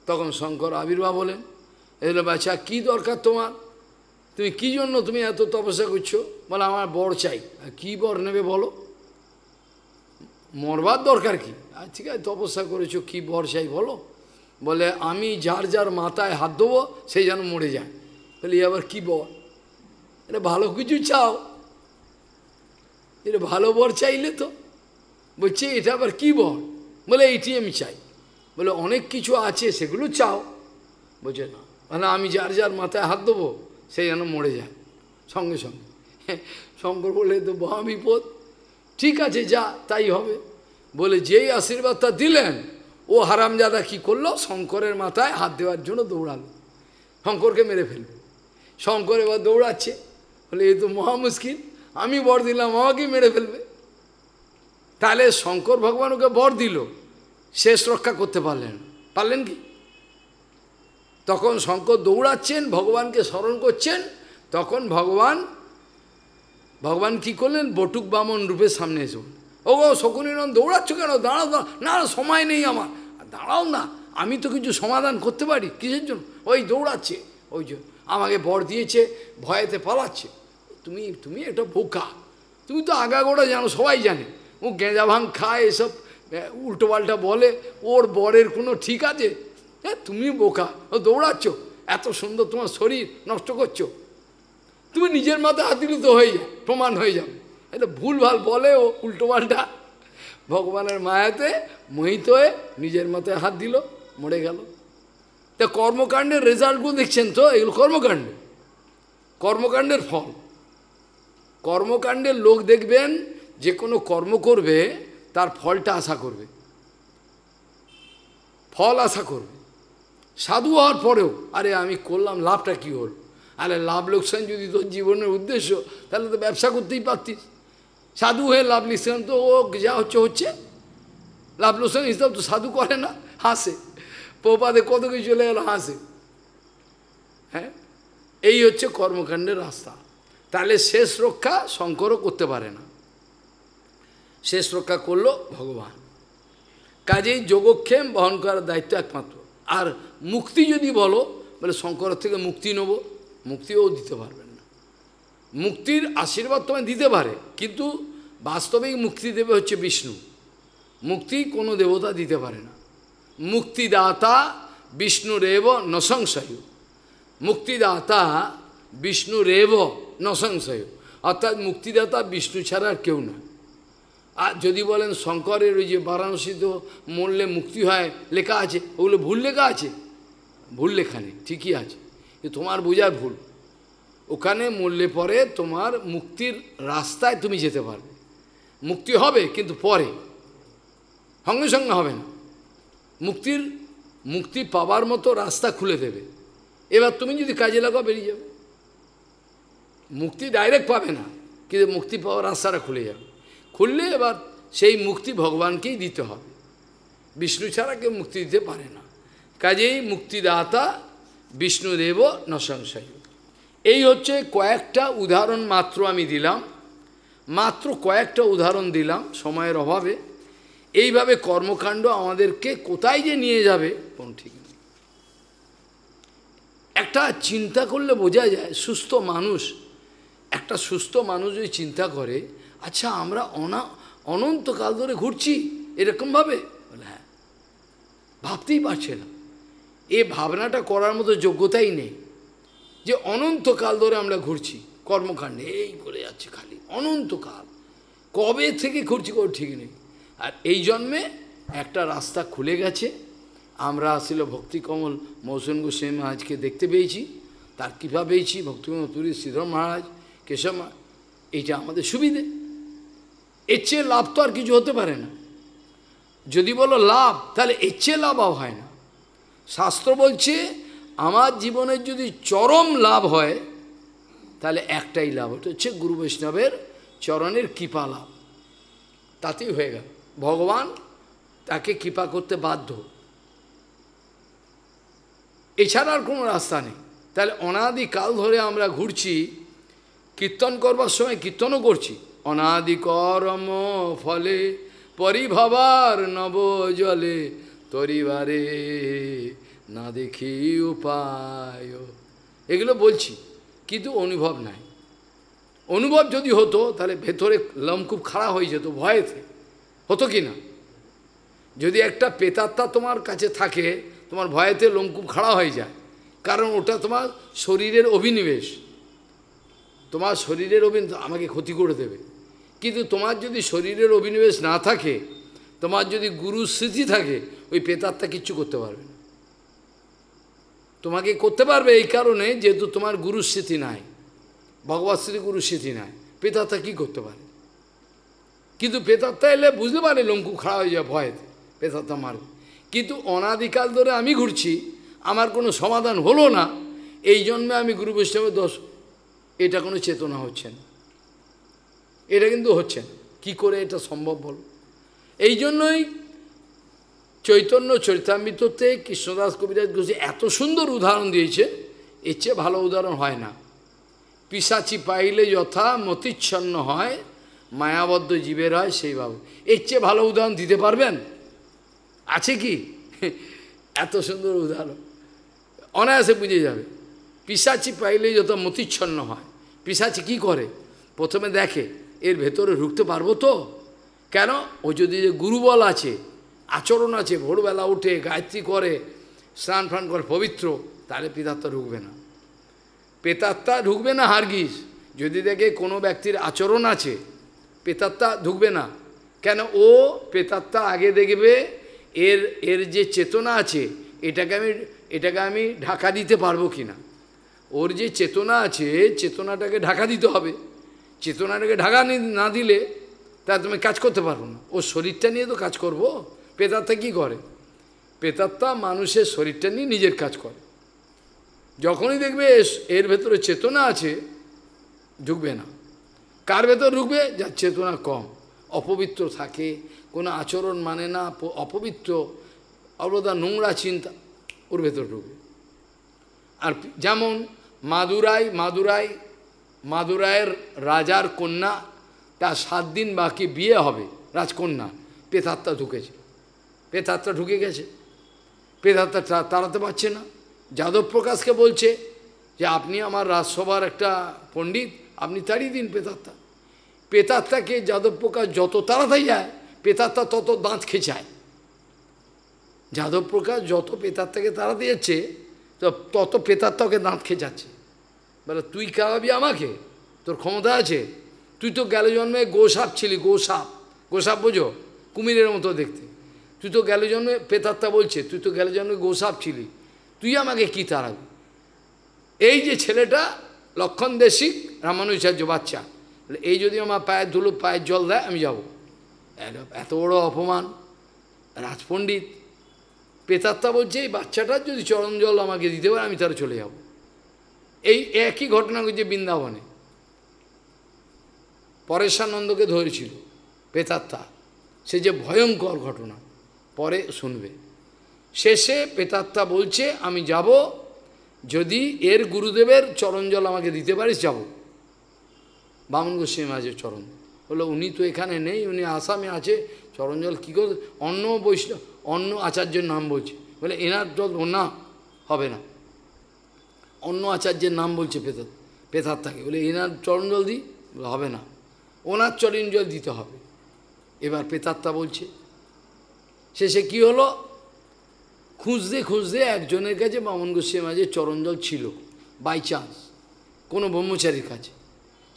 তখন শঙ্কর আবির্ভাব বলেন এগুলো বাচ্চা কী দরকার তোমার তুমি কী জন্য তুমি এত তপস্যা করছো বলে আমার বর চাই কী বর নেবে বলো মরবার দরকার কি আর ঠিক আছে তপস্যা করেছো কি বর্ষাই বলো বলে আমি যার যার মাথায় হাত দেবো সেই যেন মরে যায় বলে আবার কি বর এটা ভালো কিছু চাও এটা ভালো বর চাইলে তো বলছে এটা আবার কি বর বলে এটি আমি চাই বলে অনেক কিছু আছে সেগুলো চাও বলছে না মানে আমি যার যার মাথায় হাত দেবো সে যেন মরে যায় সঙ্গে সঙ্গে শঙ্কর বলে তো বিপদ ঠিক আছে যা তাই হবে বলে যেই আশীর্বাদটা দিলেন ও হারামজাদা কি করলো শঙ্করের মাথায় হাত দেওয়ার জন্য দৌড়ালো শঙ্করকে মেরে ফেলবে শঙ্কর এবার দৌড়াচ্ছে বলে এ তো মহা মুশকিল আমি বর দিলাম আমাকেই মেরে ফেলবে তাহলে শঙ্কর ভগবান ওকে বর দিল শেষ রক্ষা করতে পারলেন পারলেন কি তখন শঙ্কর দৌড়াচ্ছেন ভগবানকে স্মরণ করছেন তখন ভগবান ভগবান কি করলেন বটুক বামন রূপের সামনে এসে ও গো শকুনিরন দৌড়াচ্ছ কেন দাঁড়াও না সময় নেই আমার দাঁড়াও না আমি তো কিছু সমাধান করতে পারি কিসের জন্য ওই দৌড়াচ্ছে ওই জন্য আমাকে বর দিয়েছে ভয়েতে পালাচ্ছে তুমি তুমি এটা বোকা তুমি তো আগাগোড়া জানো সবাই জানে ও গেঁজা ভাঙ খায় এসব উল্টোপাল্টা বলে ওর বরের কোনো ঠিক আছে হ্যাঁ তুমি বোকা ও দৌড়াচ্ছ এত সুন্দর তোমার শরীর নষ্ট করছো তুমি নিজের মাথায় আতিরিত হয়ে যাও প্রমাণ হয়ে যাবে এটা ভুলভাল ও উল্টোপাল্টা ভগবানের মায়াতে মোহিত হয়ে নিজের মতে হাত দিল মরে গেল তা কর্মকাণ্ডের রেজাল্টগুলো দেখছেন তো এগুলো কর্মকাণ্ড কর্মকাণ্ডের ফল কর্মকাণ্ডের লোক দেখবেন যে কোনো কর্ম করবে তার ফলটা আশা করবে ফল আশা করবে সাধু হওয়ার পরেও আরে আমি করলাম লাভটা কি হল আরে লাভ লোকসান যদি তোর জীবনের উদ্দেশ্য তাহলে তো ব্যবসা করতেই পারতিস সাধু হয়ে লাভ লিসন তো ও যা হচ্ছে হচ্ছে লাভ লোসন হিসাব তো সাধু করে না হাসে পোপাদে কত কিছু চলে গেল হাসে হ্যাঁ এই হচ্ছে কর্মকাণ্ডের রাস্তা তাহলে শেষ রক্ষা শঙ্করও করতে পারে না শেষ রক্ষা করল ভগবান কাজেই যোগক্ষেম বহন করার দায়িত্ব একমাত্র আর মুক্তি যদি বলো বলে শঙ্করের থেকে মুক্তি নেব মুক্তিও দিতে পারবে মুক্তির আশীর্বাদ তোমায় দিতে পারে কিন্তু বাস্তবিক মুক্তি দেবে হচ্ছে বিষ্ণু মুক্তি কোনো দেবতা দিতে পারে না মুক্তিদাতা বিষ্ণুরেব নসংশয় মুক্তিদাতা বিষ্ণুরেব নসংশয় অর্থাৎ মুক্তিদাতা বিষ্ণু ছাড়া আর কেউ নয় আর যদি বলেন শঙ্করের ওই যে বারাণসীতে মরলে মুক্তি হয় লেখা আছে ওগুলো ভুল লেখা আছে ভুল লেখা নেই ঠিকই আছে তোমার বোঝার ভুল ওখানে মরলে পরে তোমার মুক্তির রাস্তায় তুমি যেতে পারবে মুক্তি হবে কিন্তু পরে সঙ্গে সঙ্গে হবে না মুক্তির মুক্তি পাওয়ার মতো রাস্তা খুলে দেবে এবার তুমি যদি কাজে লাগাও বেরিয়ে যাবে মুক্তি ডাইরেক্ট পাবে না কিন্তু মুক্তি পাওয়ার রাস্তাটা খুলে যাবে খুললে এবার সেই মুক্তি ভগবানকেই দিতে হবে বিষ্ণু ছাড়া কেউ মুক্তি দিতে পারে না কাজেই মুক্তিদাতা বিষ্ণুদেব নসংশয় এই হচ্ছে কয়েকটা উদাহরণ মাত্র আমি দিলাম মাত্র কয়েকটা উদাহরণ দিলাম সময়ের অভাবে এইভাবে কর্মকাণ্ড আমাদেরকে কোথায় যে নিয়ে যাবে কোন ঠিক নেই একটা চিন্তা করলে বোঝা যায় সুস্থ মানুষ একটা সুস্থ মানুষ যদি চিন্তা করে আচ্ছা আমরা অনা অনন্তকাল ধরে ঘুরছি এরকমভাবে বলে হ্যাঁ ভাবতেই পারছে না এ ভাবনাটা করার মতো যোগ্যতাই নেই যে অনন্তকাল ধরে আমরা ঘুরছি কর্মকাণ্ডে এই করে যাচ্ছে খালি অনন্তকাল কবে থেকে ঘুরছি কোনো ঠিক নেই আর এই জন্মে একটা রাস্তা খুলে গেছে আমরা আসিল ভক্তিকমল মৌসুম গোস্বামী মহারাজকে দেখতে পেয়েছি তার কৃপা পেয়েছি ভক্তিকমল তুরী শ্রীধর মহারাজ কেশব এইটা আমাদের সুবিধে এর চেয়ে লাভ তো আর কিছু হতে পারে না যদি বলো লাভ তাহলে এর চেয়ে লাভ হয় না শাস্ত্র বলছে আমার জীবনের যদি চরম লাভ হয় তাহলে একটাই লাভ ওটা হচ্ছে গুরু বৈষ্ণবের চরণের কৃপা লাভ তাতেই হয়ে গেল ভগবান তাকে কৃপা করতে বাধ্য এছাড়া আর কোনো রাস্তা নেই তাহলে অনাদিকাল ধরে আমরা ঘুরছি কীর্তন করবার সময় কীর্তনও করছি অনাদিকরম ফলে পরিভাবার নব জলে তরিবারে না দেখি উপায় এগুলো বলছি কিন্তু অনুভব নাই অনুভব যদি হতো তাহলে ভেতরে লম খুব খারাপ হয়ে যেত ভয়েতে হতো কি না যদি একটা পেতাত্মা তোমার কাছে থাকে তোমার ভয়েতে লোমকূপ খাড়া হয়ে যায় কারণ ওটা তোমার শরীরের অভিনিবেশ তোমার শরীরের অভিন আমাকে ক্ষতি করে দেবে কিন্তু তোমার যদি শরীরের অভিনিবেশ না থাকে তোমার যদি গুরু স্মৃতি থাকে ওই পেতাত্মা কিচ্ছু করতে পারবে তোমাকে করতে পারবে এই কারণে যেহেতু তোমার গুরু স্মৃতি নাই ভগবত শ্রী গুরু স্মৃতি নাই পেতাত্মা কী করতে পারে কিন্তু পেতাত্মা এলে বুঝতে পারে লঙ্কু খাওয়া হয়ে যায় ভয়েতে পেতাত্মা মারবে কিন্তু অনাদিকাল ধরে আমি ঘুরছি আমার কোনো সমাধান হলো না এই জন্মে আমি গুরু বৈষ্ণবের দশ এটা কোনো চেতনা হচ্ছে না এটা কিন্তু হচ্ছে না কী করে এটা সম্ভব বলো এই জন্যই চৈতন্য চরিতামৃততে কৃষ্ণদাস কবিরাজ গোস্বী এত সুন্দর উদাহরণ দিয়েছে এর চেয়ে ভালো উদাহরণ হয় না পিসাচি পাইলে যথা মতিচ্ছন্ন হয় মায়াবদ্ধ জীবের হয় সেই বাবু এর চেয়ে ভালো উদাহরণ দিতে পারবেন আছে কি এত সুন্দর উদাহরণ অনায়াসে বুঝে যাবে পিসাচি পাইলে যত মতিচ্ছন্ন হয় পিসাচি কি করে প্রথমে দেখে এর ভেতরে ঢুকতে পারবো তো কেন ও যদি যে গুরুবল আছে আচরণ আছে ভোরবেলা উঠে গায়ত্রী করে স্নান ফান করে পবিত্র তাহলে পিতাত্মা ঢুকবে না পেতাত্মা ঢুকবে না হারগিস যদি দেখে কোনো ব্যক্তির আচরণ আছে পেতাত্মা ঢুকবে না কেন ও পেতাত্মা আগে দেখবে এর এর যে চেতনা আছে এটাকে আমি এটাকে আমি ঢাকা দিতে পারবো কি না ওর যে চেতনা আছে চেতনাটাকে ঢাকা দিতে হবে চেতনাটাকে ঢাকা না দিলে তা তুমি কাজ করতে পারবো না ও শরীরটা নিয়ে তো কাজ করবো প্রেতাত্মা কী করে প্রেতাত্মা মানুষের শরীরটা নিয়ে নিজের কাজ করে যখনই দেখবে এর ভেতরে চেতনা আছে ঢুকবে না কার ভেতর ঢুকবে যার চেতনা কম অপবিত্র থাকে কোনো আচরণ মানে না অপবিত্র অবদা নোংরা চিন্তা ওর ভেতর ঢুকবে আর যেমন মাদুরাই মাদুরাই মাদুরায়ের রাজার কন্যা তার সাত দিন বাকি বিয়ে হবে রাজকন্যা পেথাত্তা ঢুকেছে পেতাত্মা ঢুকে গেছে পেতাত্মা তাড়াতে পারছে না যাদব প্রকাশকে বলছে যে আপনি আমার রাজসভার একটা পণ্ডিত আপনি তাড়িয়ে দিন পেতাত্মা পেতাত্মাকে যাদব প্রকাশ যত তাড়াতাড়ি যায় পেতাত্মা তত দাঁত খেঁচায় যাদব প্রকাশ যত পেতাত্মাকে তাড়াতে যাচ্ছে তত পেতাত্মাকে দাঁত খেঁচাচ্ছে বলে তুই কাবি আমাকে তোর ক্ষমতা আছে তুই তো গেল জন্মে গোসাপ ছিলি গোসাপ গোসাপ বোঝো কুমিরের মতো দেখতে তুই তো গেল জন্মে পেতাত্তা বলছে তুই তো গেল জন্মে গোসাপ ছিলি তুই আমাকে কী তাড়াবি এই যে ছেলেটা লক্ষণ দেশিক রামানুচার্য বাচ্চা এই যদি আমার পায়ের ধুলো পায়ের জল দেয় আমি যাব এত বড় অপমান রাজপণ্ডিত পেতাত্তা বলছে এই বাচ্চাটার যদি চরণ জল আমাকে দিতে পারে আমি তারা চলে যাব এই একই ঘটনা ঘটছে বৃন্দাবনে পরেশানন্দকে ধরেছিল পেতাত্তা সে যে ভয়ঙ্কর ঘটনা পরে শুনবে শেষে পেতাত্মা বলছে আমি যাব যদি এর গুরুদেবের চরণ জল আমাকে দিতে পারিস যাব বামন গোস্বামী আছে চরণ বললো উনি তো এখানে নেই উনি আসামে আছে চরণ জল কী করে অন্য বৈষ্ণব অন্য আচার্যের নাম বলছে বলে এনার জল না হবে না অন্য আচার্যের নাম বলছে পেতার পেতার থাকে বলে এনার চরণ জল দিই হবে না ওনার চরণ জল দিতে হবে এবার পেতাত্তা বলছে শেষে কি হলো খুঁজতে খুঁজতে একজনের কাছে বামন গোস্বামী মাঝে চরঞ্জল ছিল বাই চান্স কোনো ব্রহ্মচারীর কাছে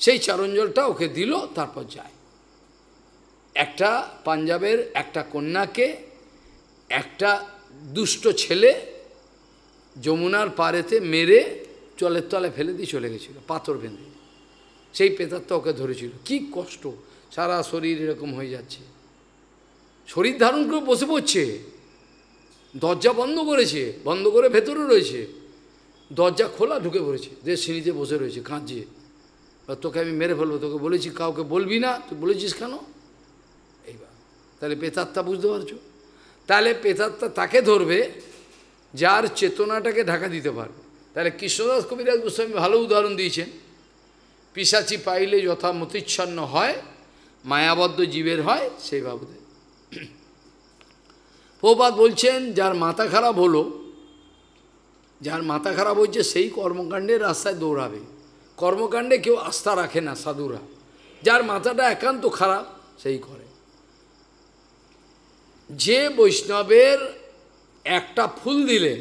সেই চরঞ্জলটা ওকে দিল তারপর যায় একটা পাঞ্জাবের একটা কন্যাকে একটা দুষ্ট ছেলে যমুনার পাড়েতে মেরে চলের তলে ফেলে দিয়ে চলে গেছিল পাথর বেঁধে সেই পেতারটা ওকে ধরেছিল কি কষ্ট সারা শরীর এরকম হয়ে যাচ্ছে শরীর ধারণ করে বসে পড়ছে দরজা বন্ধ করেছে বন্ধ করে ভেতরে রয়েছে দরজা খোলা ঢুকে পড়েছে যে সিঁড়িতে বসে রয়েছে কাঁদছে এবার তোকে আমি মেরে ফেলবো তোকে বলেছি কাউকে বলবি না তুই বলেছিস কেন এইবার তাহলে পেতাত্মা বুঝতে পারছো তাহলে পেতাত্মা তাকে ধরবে যার চেতনাটাকে ঢাকা দিতে পারবে তাহলে কৃষ্ণদাস কবিরাজ গোস্বামী ভালো উদাহরণ দিয়েছেন পিসাচি পাইলে যথা মতিচ্ছন্ন হয় মায়াবদ্ধ জীবের হয় সেই বাবদে প্রপাত বলছেন যার মাথা খারাপ হলো যার মাথা খারাপ হচ্ছে সেই কর্মকাণ্ডের রাস্তায় দৌড়াবে কর্মকাণ্ডে কেউ আস্থা রাখে না সাধুরা যার মাথাটা একান্ত খারাপ সেই করে যে বৈষ্ণবের একটা ফুল দিলে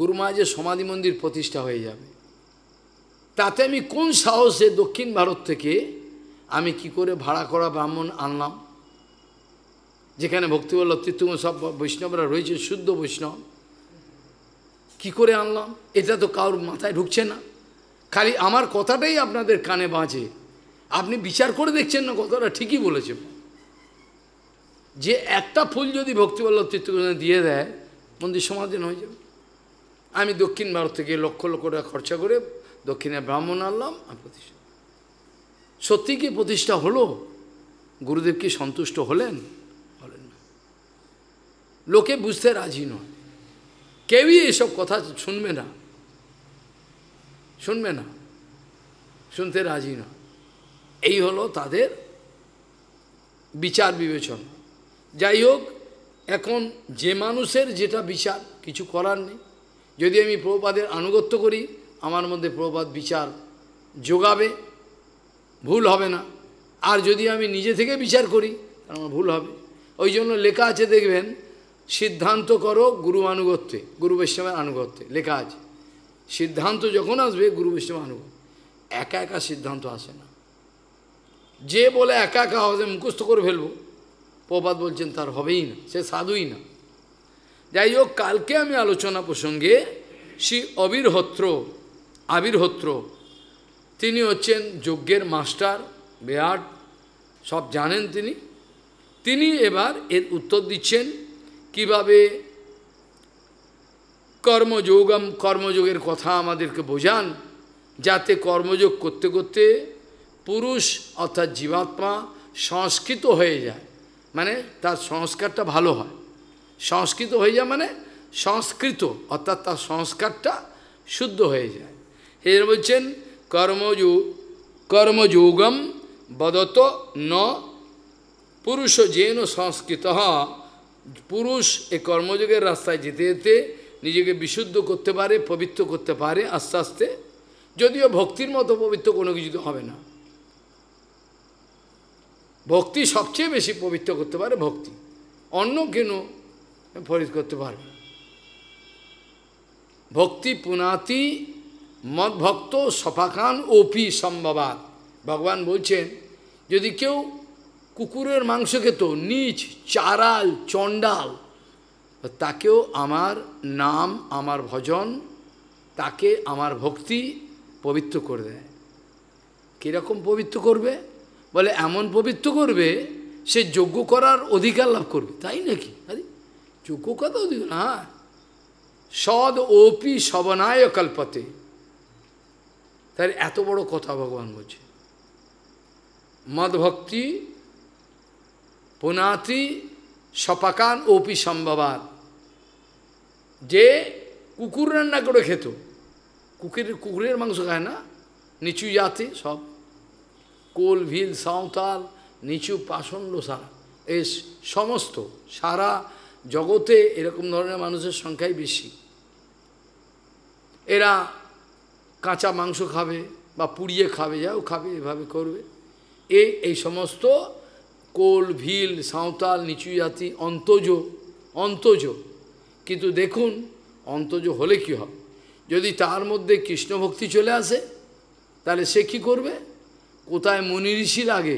গুরুমাজে সমাধি মন্দির প্রতিষ্ঠা হয়ে যাবে তাতে আমি কোন সাহসে দক্ষিণ ভারত থেকে আমি কি করে ভাড়া করা ব্রাহ্মণ আনলাম যেখানে ভক্তিবল্লভ তীর্থম সব বৈষ্ণবরা রয়েছে শুদ্ধ বৈষ্ণব কি করে আনলাম এটা তো কারোর মাথায় ঢুকছে না খালি আমার কথাটাই আপনাদের কানে বাঁচে আপনি বিচার করে দেখছেন না কথাটা ঠিকই বলেছে যে একটা ফুল যদি ভক্তিবল্লভ তীর্থ দিয়ে দেয় মন্দির সমাধান হয়ে যাবে আমি দক্ষিণ ভারত থেকে লক্ষ লক্ষ টাকা খরচা করে দক্ষিণে ব্রাহ্মণ আনলাম আর প্রতিষ্ঠা সত্যি কি প্রতিষ্ঠা হলো গুরুদেব কি সন্তুষ্ট হলেন লোকে বুঝতে রাজি নয় কেউই এসব কথা শুনবে না শুনবে না শুনতে রাজি না এই হলো তাদের বিচার বিবেচনা যাই হোক এখন যে মানুষের যেটা বিচার কিছু করার নেই যদি আমি প্রপাদের আনুগত্য করি আমার মধ্যে প্রবাদ বিচার যোগাবে ভুল হবে না আর যদি আমি নিজে থেকে বিচার করি আমার ভুল হবে ওই জন্য লেখা আছে দেখবেন সিদ্ধান্ত করো গুরু আনুগত্যে গুরু বৈষ্ণবের আনুগত্যে লেখা আছে সিদ্ধান্ত যখন আসবে গুরু বৈষ্ণব আনুগত্য একা একা সিদ্ধান্ত আসে না যে বলে একা একা হবে মুখস্থ করে ফেলবো প্রপাত বলছেন তার হবেই না সে সাধুই না যাই হোক কালকে আমি আলোচনা প্রসঙ্গে শ্রী অবিরহত্র আবির্হত্র তিনি হচ্ছেন যজ্ঞের মাস্টার বেহাট সব জানেন তিনি তিনি এবার এর উত্তর দিচ্ছেন কিভাবে কর্মযোগম কর্মযোগের কথা আমাদেরকে বোঝান যাতে কর্মযোগ করতে করতে পুরুষ অর্থাৎ জীবাত্মা সংস্কৃত হয়ে যায় মানে তার সংস্কারটা ভালো হয় সংস্কৃত হয়ে যায় মানে সংস্কৃত অর্থাৎ তার সংস্কারটা শুদ্ধ হয়ে যায় এর বলছেন কর্মযোগ কর্মযোগম বদত ন পুরুষ যেন সংস্কৃত পুরুষ এই কর্মযোগের রাস্তায় যেতে যেতে নিজেকে বিশুদ্ধ করতে পারে পবিত্র করতে পারে আস্তে আস্তে যদিও ভক্তির মতো পবিত্র কোনো কিছু হবে না ভক্তি সবচেয়ে বেশি পবিত্র করতে পারে ভক্তি অন্য কেন ফরিদ করতে পারবে ভক্তি পুনাতি মদ ভক্ত সফাকান ওপি সম্ভবাদ ভগবান বলছেন যদি কেউ কুকুরের মাংস খেত নিচ চারাল চণ্ডাল তাকেও আমার নাম আমার ভজন তাকে আমার ভক্তি পবিত্র করে দেয় কীরকম পবিত্র করবে বলে এমন পবিত্র করবে সে যোগ্য করার অধিকার লাভ করবে তাই নাকি আরে যোগ্য কথা অধিকার হ্যাঁ সদ ওপি সবনায় কল্পতে তার এত বড় কথা ভগবান বলছে মদভক্তি পুনাতি সপাকান ওপি সম্ভবাদ যে কুকুর রান্না করে খেত কুকুরের কুকুরের মাংস খায় না নিচু জাতি সব কোল ভিল সাঁওতাল নিচু পাষণ্ড সারা এ সমস্ত সারা জগতে এরকম ধরনের মানুষের সংখ্যাই বেশি এরা কাঁচা মাংস খাবে বা পুড়িয়ে খাবে যাও খাবে এভাবে করবে এই এই সমস্ত কোল ভিল সাঁওতাল নিচু জাতি অন্তজ অন্তজ কিন্তু দেখুন অন্তজ হলে কি হবে যদি তার মধ্যে কৃষ্ণ ভক্তি চলে আসে তাহলে সে কী করবে কোথায় মনি ঋষির আগে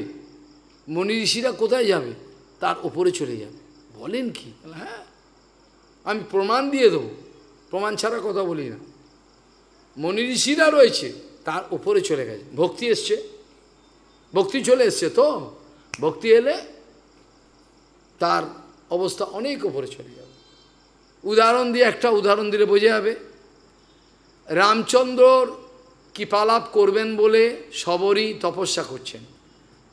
মনি ঋষিরা কোথায় যাবে তার ওপরে চলে যাবে বলেন কি হ্যাঁ আমি প্রমাণ দিয়ে দেবো প্রমাণ ছাড়া কথা বলি না মনি ঋষিরা রয়েছে তার ওপরে চলে গেছে ভক্তি এসছে ভক্তি চলে এসছে তো ভক্তি এলে তার অবস্থা অনেক উপরে চলে যাবে উদাহরণ দিয়ে একটা উদাহরণ দিলে বোঝা যাবে রামচন্দ্রর কৃপালাপ করবেন বলে সবরই তপস্যা করছেন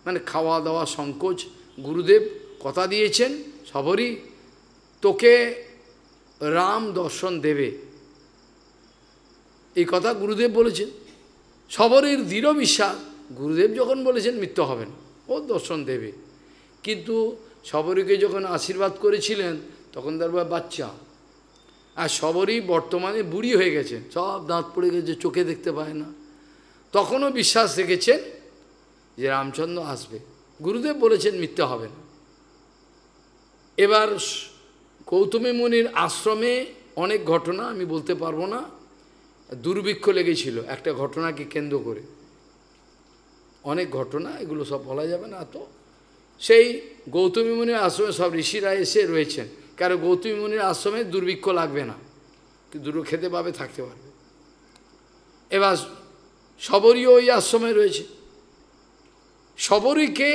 মানে খাওয়া দাওয়া সংকোচ গুরুদেব কথা দিয়েছেন সবরই তোকে রাম দর্শন দেবে এই কথা গুরুদেব বলেছেন সবরের দৃঢ় বিশ্বাস গুরুদেব যখন বলেছেন মৃত্যু হবে না ও দর্শন দেবে কিন্তু শবরীকে যখন আশীর্বাদ করেছিলেন তখন তার বাচ্চা আর সবরই বর্তমানে বুড়ি হয়ে গেছে সব দাঁত পড়ে গেছে চোখে দেখতে পায় না তখনও বিশ্বাস রেখেছেন যে রামচন্দ্র আসবে গুরুদেব বলেছেন মিথ্যে হবে না এবার গৌতমী মুনির আশ্রমে অনেক ঘটনা আমি বলতে পারবো না দুর্ভিক্ষ লেগেছিল একটা ঘটনাকে কেন্দ্র করে অনেক ঘটনা এগুলো সব বলা যাবে না তো সেই গৌতমী মুনির আশ্রমে সব ঋষিরা এসে রয়েছেন কারণ গৌতমী মুনির আশ্রমে দুর্ভিক্ষ লাগবে না দুটো খেতে পাবে থাকতে পারবে এবার সবরীও ওই আশ্রমে রয়েছে সবরীকে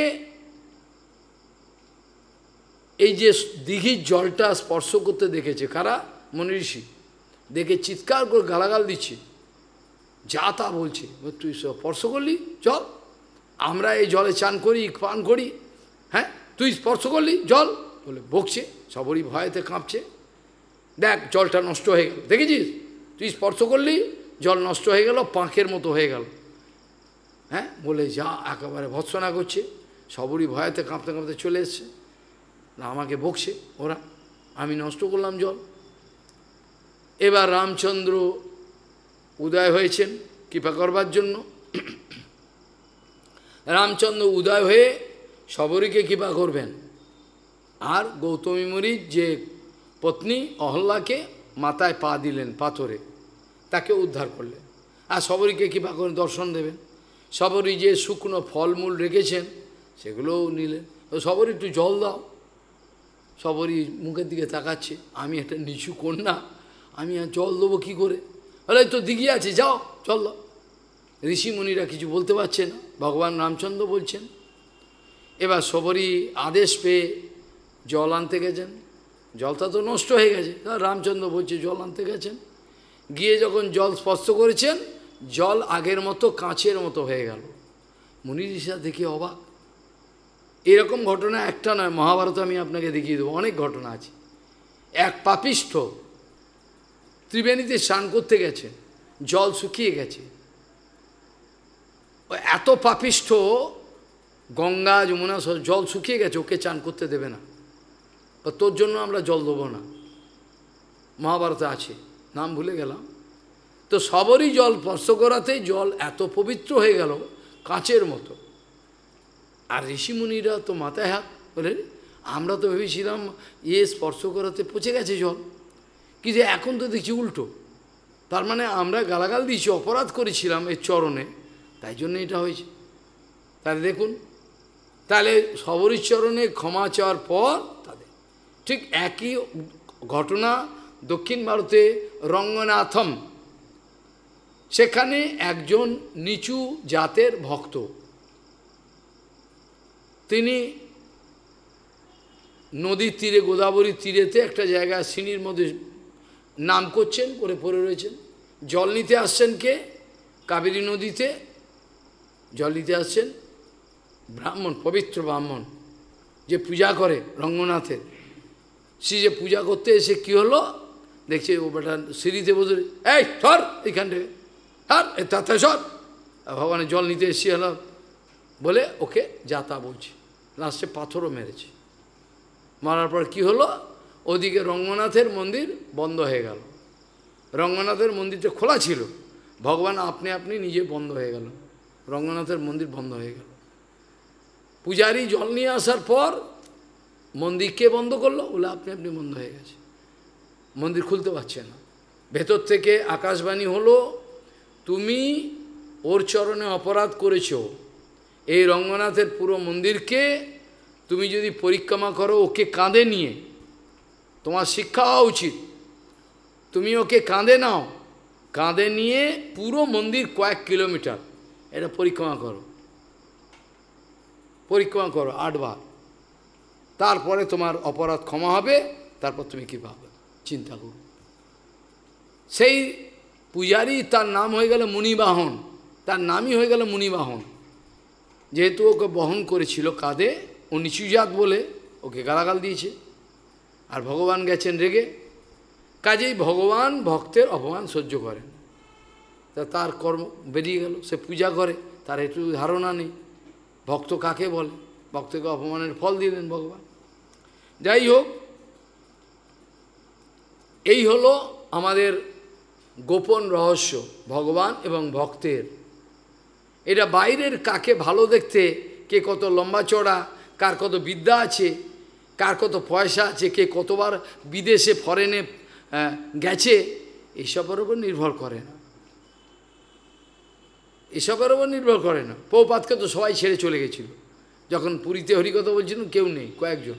এই যে দিঘির জলটা স্পর্শ করতে দেখেছে কারা ঋষি দেখে চিৎকার করে গালাগাল দিচ্ছে যা তা বলছে তুই স্পর্শ করলি চল আমরা এই জলে চান করি পান করি হ্যাঁ তুই স্পর্শ করলি জল বলে বকছে সবরই ভয়েতে কাঁপছে দেখ জলটা নষ্ট হয়ে গেল দেখেছিস তুই স্পর্শ করলি জল নষ্ট হয়ে গেল পাঁকের মতো হয়ে গেল হ্যাঁ বলে যা একেবারে ভৎসনা করছে সবরই ভয়েতে কাঁপতে কাঁপতে চলে এসছে না আমাকে বকছে ওরা আমি নষ্ট করলাম জল এবার রামচন্দ্র উদয় হয়েছেন কৃপা করবার জন্য রামচন্দ্র উদয় হয়ে সবরীকে কৃপা করবেন আর গৌতমী মুনির যে পত্নী অহল্লাকে মাথায় পা দিলেন পাথরে তাকে উদ্ধার করলেন আর সবরীকে কৃপা করেন দর্শন দেবেন সবরী যে শুকনো ফলমূল রেখেছেন সেগুলোও নিলেন তো সবরই একটু জল দাও সবরই মুখের দিকে তাকাচ্ছে আমি একটা নিচু কন্যা আমি আর জল দেবো কী করে বলে তো দিঘি আছে যাও চল দাও ঋষিমুনিরা কিছু বলতে পারছে না ভগবান রামচন্দ্র বলছেন এবার সবরই আদেশ পেয়ে জল আনতে গেছেন জলটা তো নষ্ট হয়ে গেছে রামচন্দ্র বলছে জল আনতে গেছেন গিয়ে যখন জল স্পর্শ করেছেন জল আগের মতো কাঁচের মতো হয়ে গেল মুনি ঋষা দেখে অবাক এরকম ঘটনা একটা নয় মহাভারত আমি আপনাকে দেখিয়ে দেবো অনেক ঘটনা আছে এক পাপিষ্ঠ ত্রিবেণীতে স্নান করতে গেছে জল শুকিয়ে গেছে এত পাপিষ্ঠ গঙ্গা যমুনা জল শুকিয়ে গেছে ওকে চান করতে দেবে না বা তোর জন্য আমরা জল দেবো না মহাভারতে আছে নাম ভুলে গেলাম তো সবরই জল স্পর্শ করাতেই জল এত পবিত্র হয়ে গেল কাঁচের মতো আর ঋষিমুনিরা তো মাথায় হাত বলেন আমরা তো ভেবেছিলাম ইয়ে স্পর্শ করাতে পচে গেছে জল কিন্তু এখন তো দেখছি উল্টো তার মানে আমরা গালাগাল দিয়েছি অপরাধ করেছিলাম এর চরণে তাই জন্য এটা হয়েছে তাহলে দেখুন তাহলে সবরীশ্বরণে ক্ষমা চাওয়ার পর তাদের ঠিক একই ঘটনা দক্ষিণ ভারতে রঙ্গনাথম সেখানে একজন নিচু জাতের ভক্ত তিনি নদীর তীরে গোদাবরী তীরেতে একটা জায়গা সিঁড়ির মধ্যে নাম করছেন করে পড়ে রয়েছেন জল নিতে আসছেন কে কাবেরী নদীতে জল দিতে আসছেন ব্রাহ্মণ পবিত্র ব্রাহ্মণ যে পূজা করে রঙ্গনাথের সে যে পূজা করতে এসে কি হলো দেখছে ও বেটা সিঁড়িতে বসে এই সর এইখান থেকে আর তাতে সর ভগবানের জল নিতে এসে হলো বলে ওকে যাতা বলছে লাস্টে পাথরও মেরেছে মারার পর কি হলো ওদিকে রঙ্গনাথের মন্দির বন্ধ হয়ে গেল রঙ্গনাথের মন্দিরটা খোলা ছিল ভগবান আপনি আপনি নিজে বন্ধ হয়ে গেল রঙ্গনাথের মন্দির বন্ধ হয়ে গেল পূজারী জল নিয়ে আসার পর মন্দির কে বন্ধ করলো ওগুলো আপনি আপনি বন্ধ হয়ে গেছে মন্দির খুলতে পারছে না ভেতর থেকে আকাশবাণী হলো তুমি ওর চরণে অপরাধ করেছ এই রঙ্গনাথের পুরো মন্দিরকে তুমি যদি পরিক্রমা করো ওকে কাঁধে নিয়ে তোমার শিক্ষা হওয়া উচিত তুমি ওকে কাঁধে নাও কাঁধে নিয়ে পুরো মন্দির কয়েক কিলোমিটার এটা পরিক্রমা করো পরিক্রমা করো আটবার তারপরে তোমার অপরাধ ক্ষমা হবে তারপর তুমি কী পাবে চিন্তা করো সেই পূজারি তার নাম হয়ে গেল মুনিবাহন তার নামই হয়ে গেল মুনিবাহন যেহেতু ওকে বহন করেছিল কাঁধে ও নিচুজাত বলে ওকে গালাগাল দিয়েছে আর ভগবান গেছেন রেগে কাজেই ভগবান ভক্তের অপমান সহ্য করেন তা তার কর্ম বেরিয়ে গেল সে পূজা করে তার একটু ধারণা নেই ভক্ত কাকে বলে ভক্তকে অপমানের ফল দিলেন ভগবান যাই হোক এই হলো আমাদের গোপন রহস্য ভগবান এবং ভক্তের এটা বাইরের কাকে ভালো দেখতে কে কত লম্বা চড়া কার কত বিদ্যা আছে কার কত পয়সা আছে কে কতবার বিদেশে ফরেনে গেছে এইসবের উপর নির্ভর করে না এসবের ওপর নির্ভর করে না পৌপাতকে তো সবাই ছেড়ে চলে গেছিল যখন পুরীতে হরিকথা বলছিলাম কেউ নেই কয়েকজন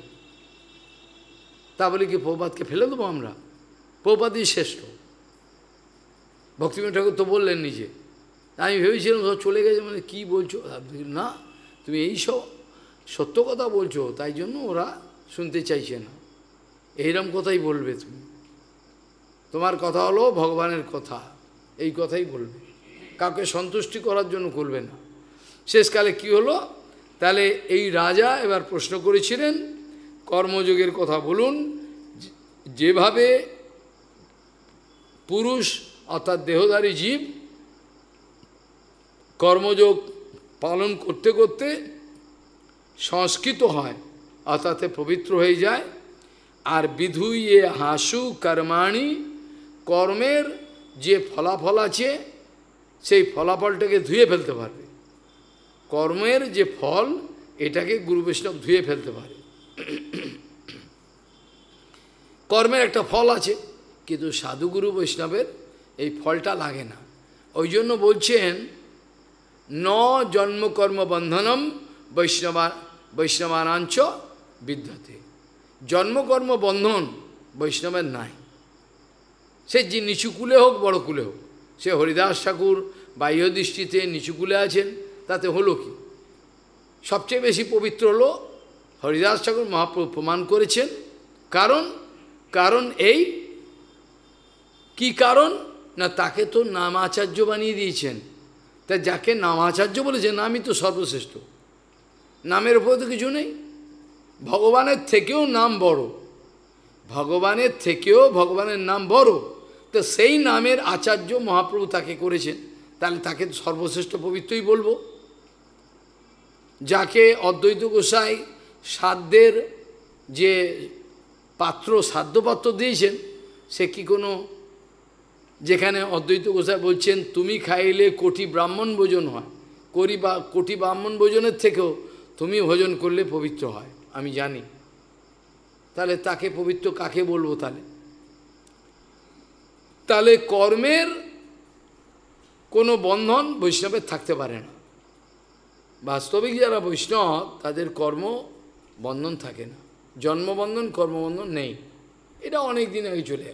তা বলে কি পৌপাতকে ফেলে দেবো আমরা পৌপাতই শ্রেষ্ঠ ভক্তিমী ঠাকুর তো বললেন নিজে আমি ভেবেছিলাম সব চলে গেছে মানে কি বলছো না তুমি এই সব সত্য কথা বলছো তাই জন্য ওরা শুনতে চাইছে না এইরম কথাই বলবে তুমি তোমার কথা হলো ভগবানের কথা এই কথাই বলবে কাউকে সন্তুষ্টি করার জন্য করবে না শেষকালে কি হলো তাহলে এই রাজা এবার প্রশ্ন করেছিলেন কর্মযোগের কথা বলুন যেভাবে পুরুষ অর্থাৎ দেহধারী জীব কর্মযোগ পালন করতে করতে সংস্কৃত হয় অর্থাৎ পবিত্র হয়ে যায় আর বিধুইয়ে হাসু কর্মাণী কর্মের যে ফলাফল আছে সেই ফলাফলটাকে ধুয়ে ফেলতে পারবে কর্মের যে ফল এটাকে গুরু বৈষ্ণব ধুয়ে ফেলতে পারে কর্মের একটা ফল আছে কিন্তু সাধুগুরু বৈষ্ণবের এই ফলটা লাগে না ওই জন্য বলছেন ন জন্মকর্ম বন্ধনম বৈষ্ণব বৈষ্ণবানাঞ্চ বিদ্যতে জন্মকর্ম বন্ধন বৈষ্ণবের নাই সে যে নিচু কুলে হোক বড় কুলে হোক সে হরিদাস ঠাকুর বাহ্য দৃষ্টিতে নিচুকুলে আছেন তাতে হলো কি সবচেয়ে বেশি পবিত্র হলো হরিদাস ঠাকুর মহাপ্রভু প্রমাণ করেছেন কারণ কারণ এই কি কারণ না তাকে তো নামাচার্য বানিয়ে দিয়েছেন তা যাকে নামাচার্য বলেছেন নামই তো সর্বশ্রেষ্ঠ নামের উপর তো কিছু নেই ভগবানের থেকেও নাম বড় ভগবানের থেকেও ভগবানের নাম বড় তো সেই নামের আচার্য মহাপ্রভু তাকে করেছেন তাহলে তাকে সর্বশ্রেষ্ঠ পবিত্রই বলবো যাকে অদ্বৈত গোসাই সাধ্যের যে পাত্র সাধ্যপাত্র দিয়েছেন সে কি কোনো যেখানে অদ্বৈত গোসাই বলছেন তুমি খাইলে কোটি ব্রাহ্মণ ভোজন হয় করি বা কোটি ব্রাহ্মণ ভোজনের থেকেও তুমি ভোজন করলে পবিত্র হয় আমি জানি তাহলে তাকে পবিত্র কাকে বলবো তাহলে তাহলে কর্মের কোনো বন্ধন বৈষ্ণবের থাকতে পারে না বাস্তবিক যারা বৈষ্ণব তাদের কর্ম বন্ধন থাকে না জন্মবন্ধন কর্মবন্ধন নেই এটা অনেক দিন আগে চলে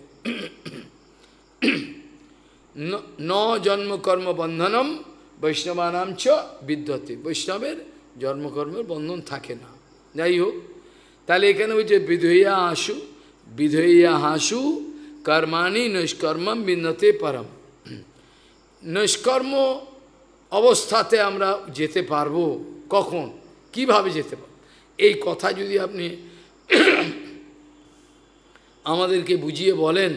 ন জন্ম কর্ম বন্ধনম বৈষ্ণবানাম চ বিদ্যতে বৈষ্ণবের জন্মকর্মের বন্ধন থাকে না যাই হোক তাহলে এখানে ওই যে বিধৈয়া হাসু বিধৈয়া হাসু কর্মাণি নৈষ্কর্মম বিন্দতে পরম নৈষ্কর্ম অবস্থাতে আমরা যেতে পারবো কখন কিভাবে যেতে পার এই কথা যদি আপনি আমাদেরকে বুঝিয়ে বলেন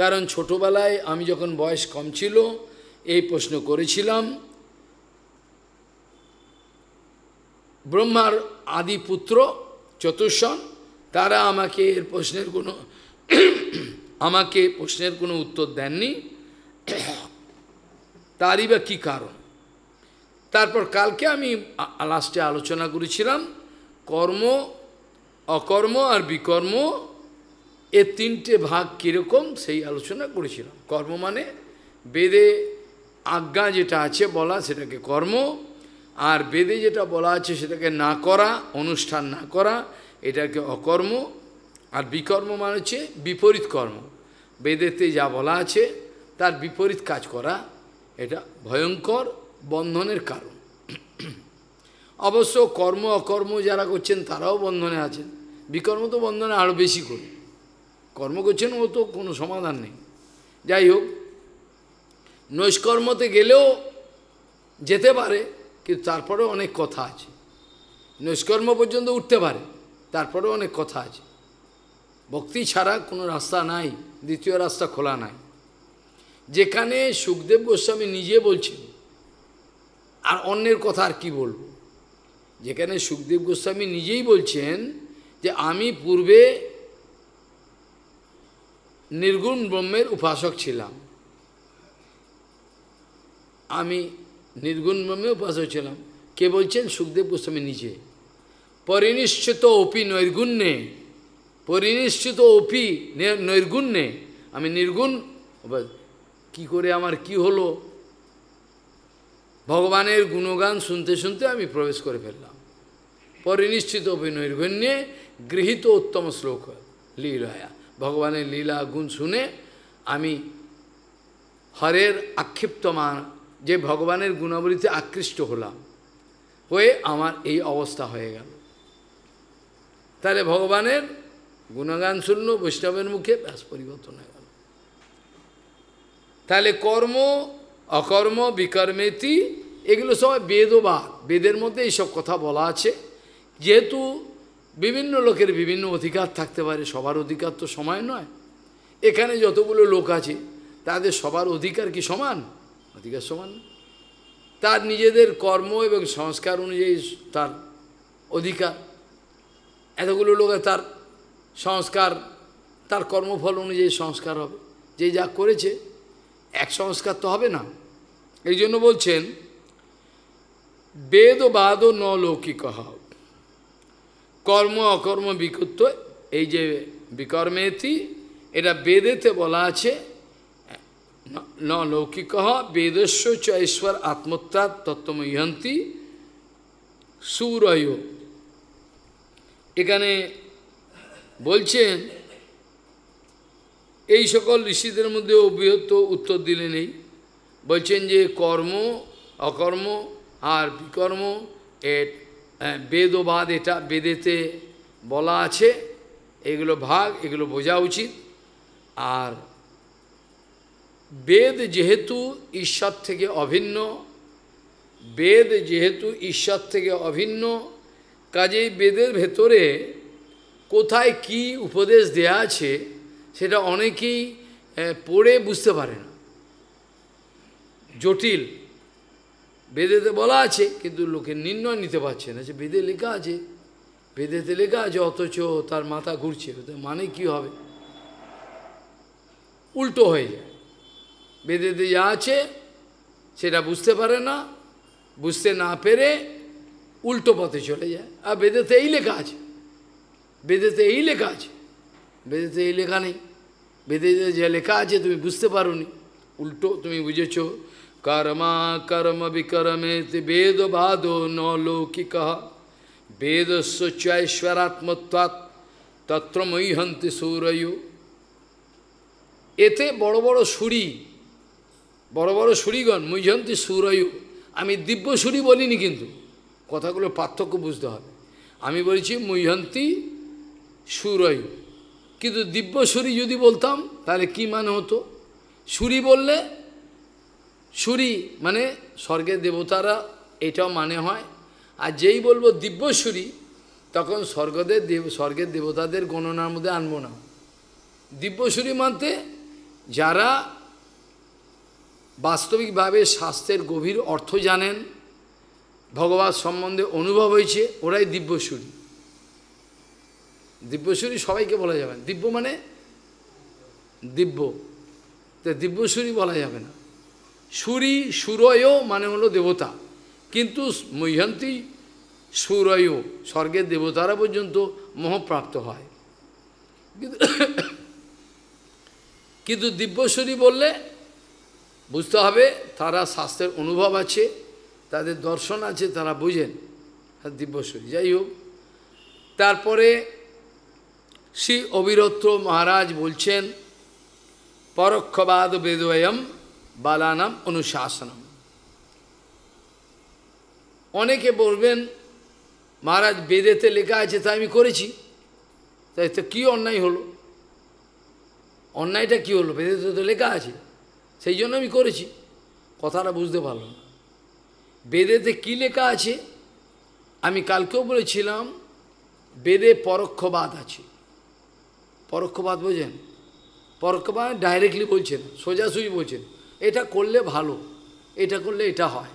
কারণ ছোটবেলায় আমি যখন বয়স কম ছিল এই প্রশ্ন করেছিলাম ব্রহ্মার আদি পুত্র চতুর্ষণ তারা আমাকে এর প্রশ্নের কোনো আমাকে প্রশ্নের কোনো উত্তর দেননি তারই বা কী কারণ তারপর কালকে আমি লাস্টে আলোচনা করেছিলাম কর্ম অকর্ম আর বিকর্ম এ তিনটে ভাগ কীরকম সেই আলোচনা করেছিলাম কর্ম মানে বেদে আজ্ঞা যেটা আছে বলা সেটাকে কর্ম আর বেদে যেটা বলা আছে সেটাকে না করা অনুষ্ঠান না করা এটাকে অকর্ম আর বিকর্ম মানে হচ্ছে বিপরীত কর্ম বেদেতে যা বলা আছে তার বিপরীত কাজ করা এটা ভয়ঙ্কর বন্ধনের কারণ অবশ্য কর্ম অকর্ম যারা করছেন তারাও বন্ধনে আছেন বিকর্ম তো বন্ধনে আরও বেশি করে কর্ম করছেন ও তো কোনো সমাধান নেই যাই হোক নৈষ্কর্মতে গেলেও যেতে পারে কিন্তু তারপরেও অনেক কথা আছে নৈষ্কর্ম পর্যন্ত উঠতে পারে তারপরেও অনেক কথা আছে ভক্তি ছাড়া কোনো রাস্তা নাই দ্বিতীয় রাস্তা খোলা নাই যেখানে সুখদেব গোস্বামী নিজে বলছেন আর অন্যের কথা আর কি বলবো যেখানে সুখদেব গোস্বামী নিজেই বলছেন যে আমি পূর্বে নির্গুণ ব্রহ্মের উপাসক ছিলাম আমি নির্গুণ ব্রহ্মে উপাসক ছিলাম কে বলছেন সুখদেব গোস্বামী নিজে পরিনিশ্চিত অপি নৈর্গুণ্যে পরিনিশ্চিত অপি নৈর্গুণ্যে আমি নির্গুণ কি করে আমার কি হলো ভগবানের গুণগান শুনতে শুনতে আমি প্রবেশ করে ফেললাম পরিনিশ্চিত অপি নৈর্গুণ্যে গৃহীত উত্তম শ্লোক লীলায়া ভগবানের লীলা গুণ শুনে আমি হরের আক্ষিপ্তমান যে ভগবানের গুণাবলীতে আকৃষ্ট হলাম হয়ে আমার এই অবস্থা হয়ে গেল তাহলে ভগবানের গুণগান শুনল বৈষ্ণবের মুখে ব্যাস পরিবর্তন হয়ে গেল তাহলে কর্ম অকর্ম বিকর্মেতি এগুলো সবাই বেদবাদ বেদের মধ্যে এইসব কথা বলা আছে যেহেতু বিভিন্ন লোকের বিভিন্ন অধিকার থাকতে পারে সবার অধিকার তো সমান নয় এখানে যতগুলো লোক আছে তাদের সবার অধিকার কি সমান অধিকার সমান তার নিজেদের কর্ম এবং সংস্কার অনুযায়ী তার অধিকার এতগুলো লোকের তার সংস্কার তার কর্মফল অনুযায়ী সংস্কার হবে যে যা করেছে এক সংস্কার তো হবে না এই জন্য বলছেন বেদ বাদ ন লৌকিক কর্ম অকর্ম বিকৃত এই যে বিকর্মেতি এটা বেদেতে বলা আছে ন লৌকিক হ বেদস্য চ ঈশ্বর আত্মত্যা তত্ত্বম ইহন্তি সুরয় এখানে বলছেন এই সকল ঋষিদের মধ্যে অবৃহত্ত উত্তর দিলে নেই বলছেন যে কর্ম অকর্ম আর বিকর্ম এর বেদবাদ এটা বেদেতে বলা আছে এগুলো ভাগ এগুলো বোঝা উচিত আর বেদ যেহেতু ঈশ্বর থেকে অভিন্ন বেদ যেহেতু ঈশ্বর থেকে অভিন্ন কাজেই বেদের ভেতরে কোথায় কি উপদেশ দেয়া আছে সেটা অনেকেই পড়ে বুঝতে পারে না জটিল বেদেতে বলা আছে কিন্তু লোকে নির্ণয় নিতে পারছে না যে বেদে লেখা আছে বেদেতে লেখা আছে অথচ তার মাথা ঘুরছে মানে কি হবে উল্টো হয়ে যায় বেদেতে যা আছে সেটা বুঝতে পারে না বুঝতে না পেরে উল্টো পথে চলে যায় আর বেদেতে এই লেখা আছে বেদেতে এই লেখা আছে বেদেতে এই লেখা নেই বেদেতে যে লেখা আছে তুমি বুঝতে পারো উল্টো তুমি বুঝেছ কর্মা কর্ম বিকর্মে বেদ বাদ নলৌকিক বেদস্য চৈশ্বরাত্মত্বাৎ তত্র হন্তি সৌরয়ু এতে বড় বড় সুরি বড় বড় সুরিগণ মুইজন্তি সুরয়ু আমি দিব্য সুরি বলিনি কিন্তু কথাগুলো পার্থক্য বুঝতে হবে আমি বলছি মুইহন্তি সুরই কিন্তু দিব্য সুরি যদি বলতাম তাহলে কি মানে হতো সুরি বললে সুরি মানে স্বর্গের দেবতারা এটাও মানে হয় আর যেই বলবো দিব্য সুরি তখন স্বর্গদের দেব স্বর্গের দেবতাদের গণনার মধ্যে আনবো না সুরি মানতে যারা বাস্তবিকভাবে স্বাস্থ্যের গভীর অর্থ জানেন ভগবান সম্বন্ধে অনুভব হয়েছে ওরাই দিব্যসুরী দিব্যসুরী সবাইকে বলা যাবে না দিব্য মানে দিব্য তো দিব্যসুরী বলা যাবে না সুরী সুরয় মানে হলো দেবতা কিন্তু মহ্যন্তী সুরয় স্বর্গের দেবতারা পর্যন্ত মোহপ্রাপ্ত হয় কিন্তু কিন্তু বললে বুঝতে হবে তারা শাস্ত্রের অনুভব আছে তাদের দর্শন আছে তারা বুঝেন হ্যাঁ, দিব্যসূরী যাই হোক তারপরে শ্রী অবিরত্র মহারাজ বলছেন পরোক্ষবাদ বেদয়ম বালানাম অনুশাসনম অনেকে বলবেন মহারাজ বেদেতে লেখা আছে তাই আমি করেছি তাই তো কী অন্যায় হলো অন্যায়টা কী হলো বেদেতে তো লেখা আছে সেই জন্য আমি করেছি কথাটা বুঝতে পারলাম না বেদেতে কী লেখা আছে আমি কালকেও বলেছিলাম বেদে পরোক্ষবাদ আছে পরোক্ষবাদ বোঝেন পরোক্ষবাদ ডাইরেক্টলি বলছেন সোজাসুজি বলছেন এটা করলে ভালো এটা করলে এটা হয়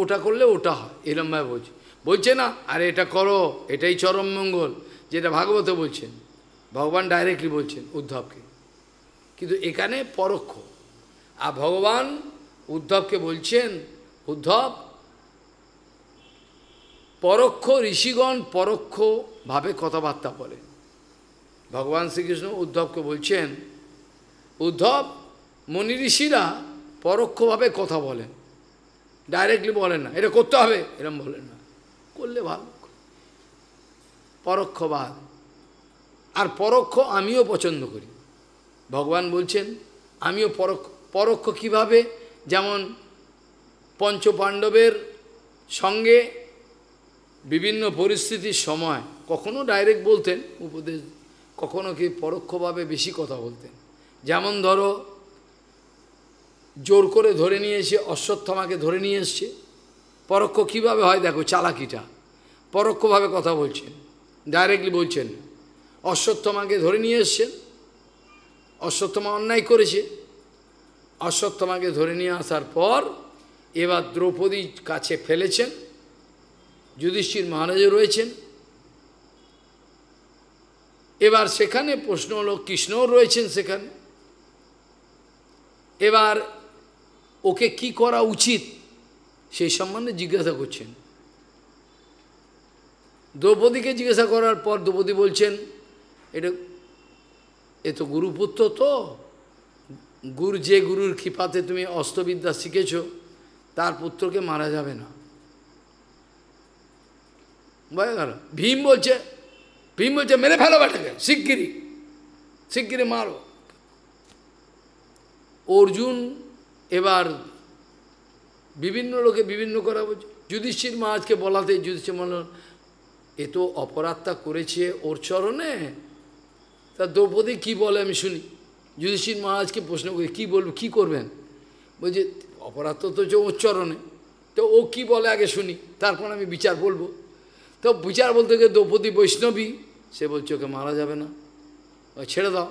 ওটা করলে ওটা হয় এরমভাবে বলছে বলছে না আর এটা করো এটাই চরম মঙ্গল যেটা ভাগবত বলছেন ভগবান ডাইরেক্টলি বলছেন উদ্ধবকে কিন্তু এখানে পরোক্ষ আর ভগবান উদ্ধবকে বলছেন উদ্ধব পরোক্ষ ঋষিগণ পরোক্ষভাবে কথাবার্তা বলেন ভগবান শ্রীকৃষ্ণ উদ্ধবকে বলছেন উদ্ধব মনি ঋষিরা পরোক্ষভাবে কথা বলেন ডাইরেক্টলি বলেন না এটা করতে হবে এরম বলেন না করলে ভালো পরোক্ষবাদ আর পরোক্ষ আমিও পছন্দ করি ভগবান বলছেন আমিও পরোক্ষ পরোক্ষ কীভাবে যেমন পঞ্চপাণ্ডবের সঙ্গে বিভিন্ন পরিস্থিতির সময় কখনো ডাইরেক্ট বলতেন উপদেশ কখনো কি পরোক্ষভাবে বেশি কথা বলতেন যেমন ধরো জোর করে ধরে নিয়ে এসে অশ্বত্থমাকে ধরে নিয়ে এসছে পরোক্ষ কীভাবে হয় দেখো চালাকিটা পরোক্ষভাবে কথা বলছেন ডাইরেক্টলি বলছেন অশ্বত্থমাকে ধরে নিয়ে এসছেন অশ্বত্থমা অন্যায় করেছে অশ্বত্থমাকে ধরে নিয়ে আসার পর এবার দ্রৌপদীর কাছে ফেলেছেন যুধিষ্ঠির মহারাজও রয়েছেন এবার সেখানে প্রশ্ন হলো কৃষ্ণও রয়েছেন সেখানে এবার ওকে কি করা উচিত সেই সম্বন্ধে জিজ্ঞাসা করছেন দ্রৌপদীকে জিজ্ঞাসা করার পর দ্রৌপদী বলছেন এটা এ তো গুরুপুত্র তো গুরু যে গুরুর কৃপাতে তুমি অস্ত্রবিদ্যা শিখেছ তার পুত্রকে মারা যাবে না ভয় ভীম বলছে ভীম বলছে মেরে ফেলো বেটাকে শিগগিরি শিগগিরি মারো অর্জুন এবার বিভিন্ন লোকে বিভিন্ন করা বলছে যুধিষ্ঠির আজকে বলাতে যুধিষ্ঠির মহারাজ এ তো অপরাধটা করেছে ওর চরণে তা দ্রৌপদী কি বলে আমি শুনি যুধিষ্ঠির আজকে প্রশ্ন করি কী বলবো কী করবেন বলছে অপরাধ তো হচ্ছে ওর চরণে তো ও কি বলে আগে শুনি তারপর আমি বিচার বলবো তো বিচার বলতে গিয়ে দ্রৌপদী বৈষ্ণবী সে বলছে ওকে মারা যাবে না ও ছেড়ে দাও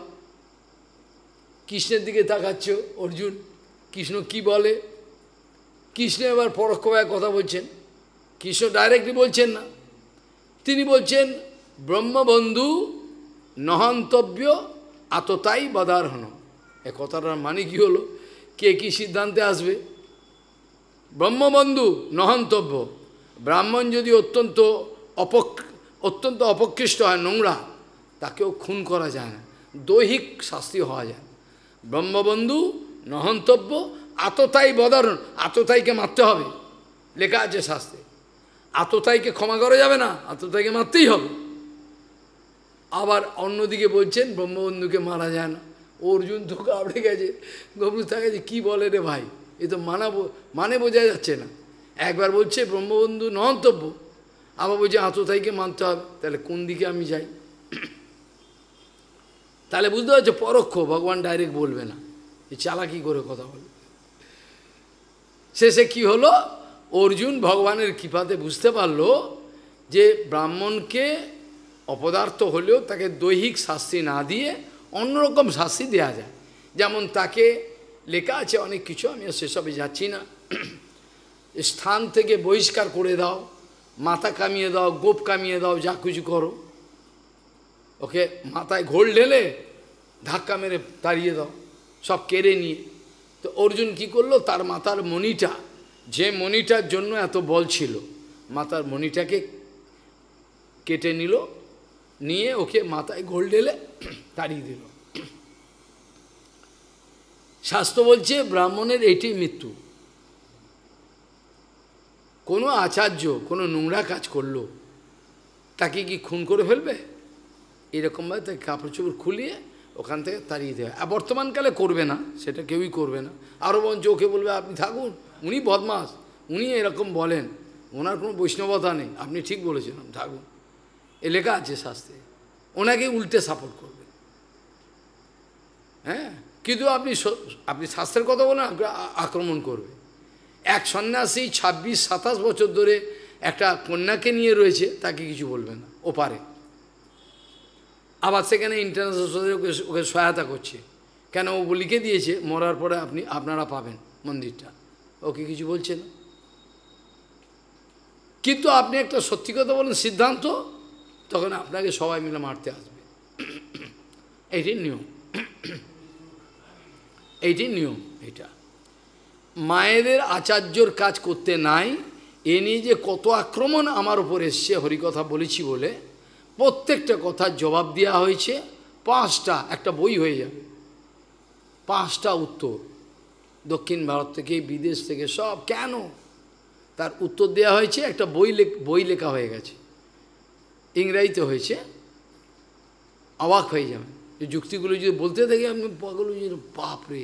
কৃষ্ণের দিকে তাকাচ্ছ অর্জুন কৃষ্ণ কি বলে কৃষ্ণ এবার পরোক্ষভাবে কথা বলছেন কৃষ্ণ ডাইরেক্টলি বলছেন না তিনি বলছেন ব্রহ্মবন্ধু নহন্তব্য আততাই হন এ কথাটার মানে কী হলো কে কি সিদ্ধান্তে আসবে ব্রহ্মবন্ধু নহন্তব্য ব্রাহ্মণ যদি অত্যন্ত অপক অত্যন্ত অপকৃষ্ট হয় নোংরা তাকেও খুন করা যায় না দৈহিক শাস্তি হওয়া যায় ব্রহ্মবন্ধু নহন্তব্য আততাই বদারণ আততাইকে মারতে হবে লেখা আছে শাস্তি আততাইকে ক্ষমা করা যাবে না আততাইকে মারতেই হবে আবার অন্যদিকে বলছেন ব্রহ্মবন্ধুকে মারা যায় না অর্জুন তো কাবড়ে গেছে গবরু থাকে যে কী বলে রে ভাই এ তো মানা মানে বোঝা যাচ্ছে না একবার বলছে ব্রহ্মবন্ধু নহন্তব্য আবার বলছে আততাইকে মানতে হবে তাহলে কোন দিকে আমি যাই তাহলে বুঝতে পারছো পরোক্ষ ভগবান ডাইরেক্ট বলবে না যে চালাকি করে কথা বলবে শেষে কি হলো অর্জুন ভগবানের কৃপাতে বুঝতে পারল যে ব্রাহ্মণকে অপদার্থ হলেও তাকে দৈহিক শাস্তি না দিয়ে অন্যরকম শাস্তি দেয়া যায় যেমন তাকে লেখা আছে অনেক কিছু আমি সেসবে যাচ্ছি না স্থান থেকে বহিষ্কার করে দাও মাথা কামিয়ে দাও গোপ কামিয়ে দাও যা কিছু করো ওকে মাথায় ঘোল ঢেলে ধাক্কা মেরে তাড়িয়ে দাও সব কেড়ে নিয়ে তো অর্জুন কি করলো তার মাথার মণিটা যে মণিটার জন্য এত বল ছিল মাথার মণিটাকে কেটে নিল নিয়ে ওকে মাথায় ঘোল ঢেলে তাড়িয়ে দিল শাস্ত্র বলছে ব্রাহ্মণের এটি মৃত্যু কোনো আচার্য কোনো নোংরা কাজ করলো তাকে কি খুন করে ফেলবে এরকমভাবে তাকে কাপড় চোপড় খুলিয়ে ওখান থেকে তাড়িয়ে দেবে আর বর্তমানকালে করবে না সেটা কেউই করবে না আরও বরঞ্চ ওকে বলবে আপনি থাকুন উনি বদমাস উনি এরকম বলেন ওনার কোনো বৈষ্ণবতা নেই আপনি ঠিক বলেছেন থাকুন এ লেখা আছে শাস্তি ওনাকে উল্টে সাপোর্ট করবে হ্যাঁ কিন্তু আপনি আপনি শাস্ত্রের কথা বলেন আক্রমণ করবে এক সন্ন্যাসী ছাব্বিশ সাতাশ বছর ধরে একটা কন্যাকে নিয়ে রয়েছে তাকে কিছু বলবে না ও পারে আবার সেখানে ইন্টারন্যাশনাল ওকে ওকে সহায়তা করছে কেন ও লিখে দিয়েছে মরার পরে আপনি আপনারা পাবেন মন্দিরটা ওকে কিছু বলছে না কিন্তু আপনি একটা সত্যি কথা বলেন সিদ্ধান্ত তখন আপনাকে সবাই মিলে মারতে আসবে এইটি নিয়ম এইটি নিয়ম এটা মায়েদের আচার্যর কাজ করতে নাই এ নিয়ে যে কত আক্রমণ আমার উপর এসছে হরিকথা বলেছি বলে প্রত্যেকটা কথার জবাব দেওয়া হয়েছে পাঁচটা একটা বই হয়ে যাবে পাঁচটা উত্তর দক্ষিণ ভারত থেকে বিদেশ থেকে সব কেন তার উত্তর দেওয়া হয়েছে একটা বই বই লেখা হয়ে গেছে ইংরাজিতে হয়েছে অবাক হয়ে যাবে যুক্তিগুলো যদি বলতে থাকি আমি পাগল বাপরে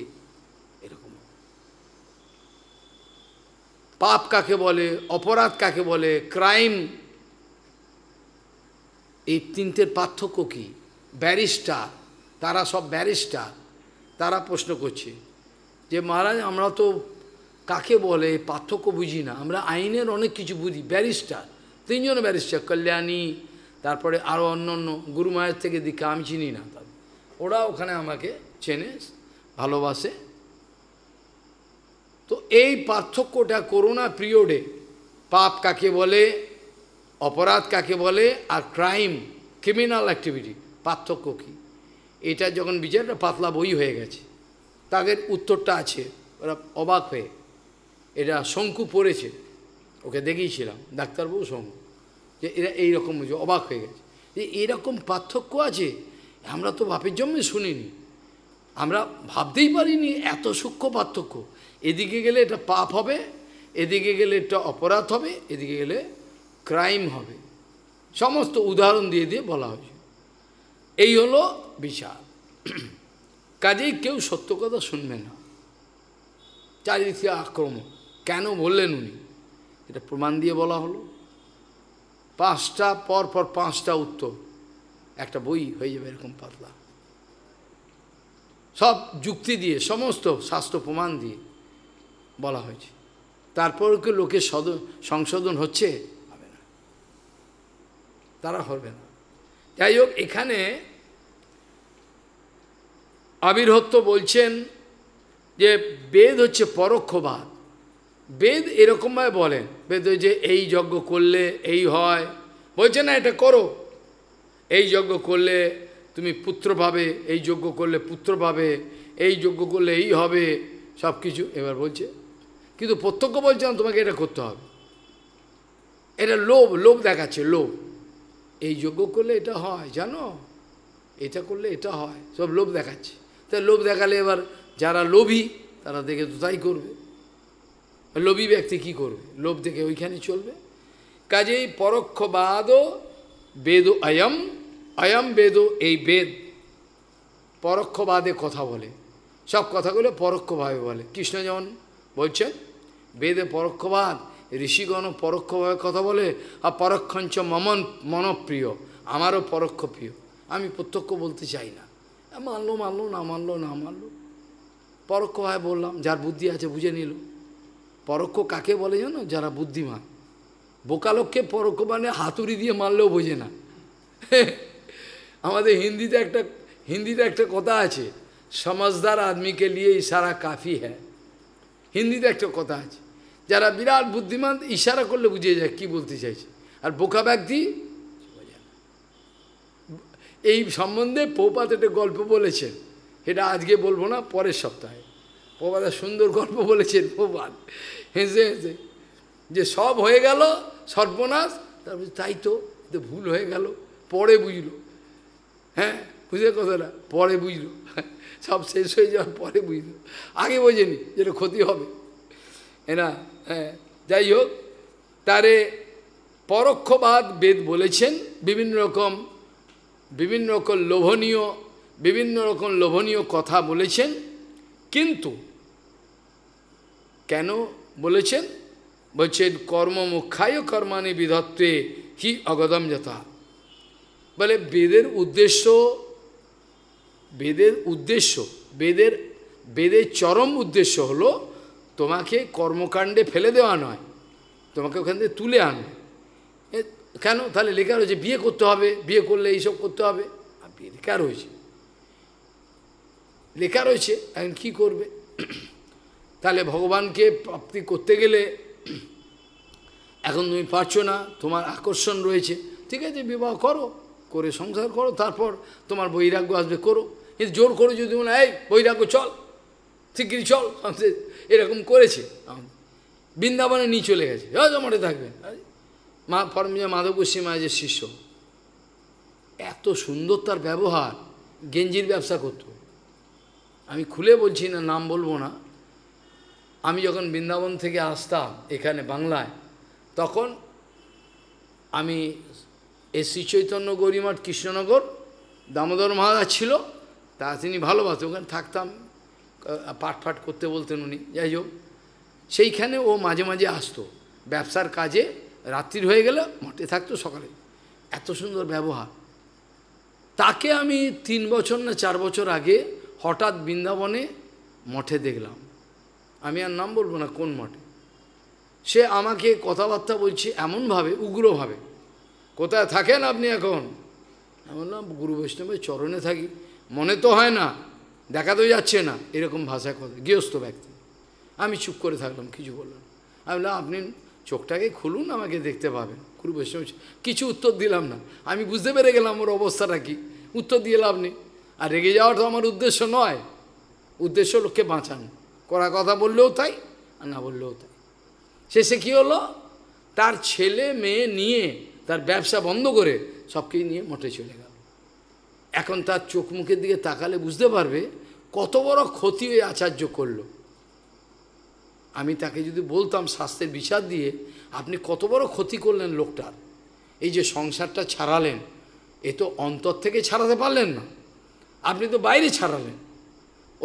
পাপ কাকে বলে অপরাধ কাকে বলে ক্রাইম এই তিনটের পার্থক্য কী ব্যারিস্টার তারা সব ব্যারিস্টার তারা প্রশ্ন করছে যে মহারাজ আমরা তো কাকে বলে পার্থক্য বুঝি না আমরা আইনের অনেক কিছু বুঝি ব্যারিস্টার তিনজন ব্যারিস্টার কল্যাণী তারপরে আরও অন্য অন্য গুরুমায়ের থেকে দিকে আমি চিনি না ওরা ওখানে আমাকে চেনে ভালোবাসে তো এই পার্থক্যটা করোনা পিরিয়ডে পাপ কাকে বলে অপরাধ কাকে বলে আর ক্রাইম ক্রিমিনাল অ্যাক্টিভিটি পার্থক্য কী এটা যখন বিচারটা পাতলা বই হয়ে গেছে তাদের উত্তরটা আছে ওরা অবাক হয়ে এটা শঙ্কু পড়েছে ওকে দেখিয়েছিলাম ডাক্তারবাবু শঙ্কু যে এরা এইরকম অবাক হয়ে গেছে যে এরকম পার্থক্য আছে আমরা তো বাপের জন্মে শুনিনি আমরা ভাবতেই পারিনি এত সূক্ষ্ম পার্থক্য এদিকে গেলে এটা পাপ হবে এদিকে গেলে এটা অপরাধ হবে এদিকে গেলে ক্রাইম হবে সমস্ত উদাহরণ দিয়ে দিয়ে বলা হয়েছে এই হলো বিচার কাজেই কেউ সত্য কথা শুনবে না চারিদিকে আক্রমণ কেন বললেন উনি এটা প্রমাণ দিয়ে বলা হলো পাঁচটা পর পর পাঁচটা উত্তর একটা বই হয়ে যাবে এরকম পাতলা সব যুক্তি দিয়ে সমস্ত শাস্ত্র প্রমাণ দিয়ে বলা হয়েছে তারপর কি লোকের সদ সংশোধন হচ্ছে হবে না তারা হবে না যাই হোক এখানে আবির্ভত্ত বলছেন যে বেদ হচ্ছে পরোক্ষবাদ বেদ এরকমভাবে বলেন বেদ যে এই যজ্ঞ করলে এই হয় বলছে না এটা করো এই যজ্ঞ করলে তুমি পুত্র পাবে এই যজ্ঞ করলে পুত্র পাবে এই যজ্ঞ করলে এই হবে সব কিছু এবার বলছে কিন্তু প্রত্যক্ষ বলছে না তোমাকে এটা করতে হবে এটা লোভ লোভ দেখাচ্ছে লোভ এই যোগ্য করলে এটা হয় জানো এটা করলে এটা হয় সব লোভ দেখাচ্ছে তাই লোভ দেখালে এবার যারা লোভী তারা দেখে তো তাই করবে লোভী ব্যক্তি কি করবে লোভ দেখে ওইখানে চলবে কাজেই পরোক্ষবাদ বেদ অয়ম অয়ম বেদ এই বেদ পরোক্ষবাদে কথা বলে সব কথাগুলো পরোক্ষভাবে বলে কৃষ্ণ যেমন বলছেন বেদে পরোক্ষবাদ ঋষিগণ পরোক্ষভাবে কথা বলে আর পরোক্ষঞ্চ মমন মনপ্রিয় আমারও পরোক্ষ প্রিয় আমি প্রত্যক্ষ বলতে চাই না মানলো মানলো না মানলো না মানলো পরোক্ষভাবে বললাম যার বুদ্ধি আছে বুঝে নিল পরোক্ষ কাকে বলে জানো যারা বুদ্ধিমান বোকালোককে পরোক্ষ মানে হাতুড়ি দিয়ে মারলেও বোঝে না আমাদের হিন্দিতে একটা হিন্দিতে একটা কথা আছে সমঝদার আদমিকে লিয়ে ইশারা কাফি হ্যাঁ হিন্দিতে একটা কথা আছে যারা বিরাট বুদ্ধিমান ইশারা করলে বুঝে যায় কি বলতে চাইছে আর বোকা ব্যক্তি এই সম্বন্ধে পৌপাত একটা গল্প বলেছেন এটা আজকে বলবো না পরের সপ্তাহে পৌপাত সুন্দর গল্প বলেছেন পৌপাত হেসে হেসে যে সব হয়ে গেল সর্বনাশ তারপর তাই তো ভুল হয়ে গেল পরে বুঝলো হ্যাঁ বুঝলে কথাটা পরে বুঝলো সব শেষ হয়ে যাওয়ার পরে বুঝতে আগে বোঝেনি যেটা ক্ষতি হবে এনা হ্যাঁ যাই হোক তারে পরোক্ষবাদ বেদ বলেছেন বিভিন্ন রকম বিভিন্ন রকম লোভনীয় বিভিন্ন রকম লোভনীয় কথা বলেছেন কিন্তু কেন বলেছেন বলছেন কর্ম মুখায় কর্মানি বিধত্বে হি অগদম যথা বলে বেদের উদ্দেশ্য বেদের উদ্দেশ্য বেদের বেদের চরম উদ্দেশ্য হলো তোমাকে কর্মকাণ্ডে ফেলে দেওয়া নয় তোমাকে ওখান থেকে তুলে আন কেন তাহলে লেখা রয়েছে বিয়ে করতে হবে বিয়ে করলে এইসব করতে হবে লেখা রয়েছে লেখা রয়েছে এখন কী করবে তাহলে ভগবানকে প্রাপ্তি করতে গেলে এখন তুমি পারছো না তোমার আকর্ষণ রয়েছে ঠিক আছে বিবাহ করো করে সংসার করো তারপর তোমার বৈরাগ্য আসবে করো কিন্তু জোর করে যদি মনে এই বৈরাগ্য চল শিগগিরি চল এরকম করেছে বৃন্দাবনে নিয়ে চলে গেছে জমাটে থাকবে মা ফরমিয়া মাধব গোস্বী মায়ের শিষ্য এত সুন্দর তার ব্যবহার গেঞ্জির ব্যবসা করত আমি খুলে বলছি না নাম বলবো না আমি যখন বৃন্দাবন থেকে আসতাম এখানে বাংলায় তখন আমি এ শ্রী চৈতন্য গৌরীমঠ কৃষ্ণনগর দামোদর মহারাজ ছিল তা তিনি ভালোবাসে ওখানে থাকতাম পাঠ ফাট করতে বলতেন উনি যাই হোক সেইখানে ও মাঝে মাঝে আসতো ব্যবসার কাজে রাত্রির হয়ে গেলে মঠে থাকতো সকালে এত সুন্দর ব্যবহার তাকে আমি তিন বছর না চার বছর আগে হঠাৎ বৃন্দাবনে মঠে দেখলাম আমি আর নাম বলবো না কোন মঠে সে আমাকে কথাবার্তা বলছে এমনভাবে উগ্রভাবে কোথায় থাকেন আপনি এখন আমি বললাম গুরু বৈষ্ণবের চরণে থাকি মনে তো হয় না দেখা তো যাচ্ছে না এরকম ভাষায় কথা গৃহস্থ ব্যক্তি আমি চুপ করে থাকলাম কিছু বললাম আমি বললাম আপনি চোখটাকে খুলুন আমাকে দেখতে পাবেন গুরু বৈষ্ণব কিছু উত্তর দিলাম না আমি বুঝতে পেরে গেলাম ওর অবস্থাটা কি উত্তর দিয়ে লাভ নেই আর রেগে যাওয়া তো আমার উদ্দেশ্য নয় উদ্দেশ্য লোককে বাঁচান করা কথা বললেও তাই আর না বললেও তাই শেষে কী হলো তার ছেলে মেয়ে নিয়ে তার ব্যবসা বন্ধ করে সবকেই নিয়ে মঠে চলে গেল এখন তার চোখ মুখের দিকে তাকালে বুঝতে পারবে কত বড় ক্ষতি ওই আচার্য করল আমি তাকে যদি বলতাম স্বাস্থ্যের বিচার দিয়ে আপনি কত বড় ক্ষতি করলেন লোকটার এই যে সংসারটা ছাড়ালেন এ তো অন্তর থেকে ছাড়াতে পারলেন না আপনি তো বাইরে ছাড়ালেন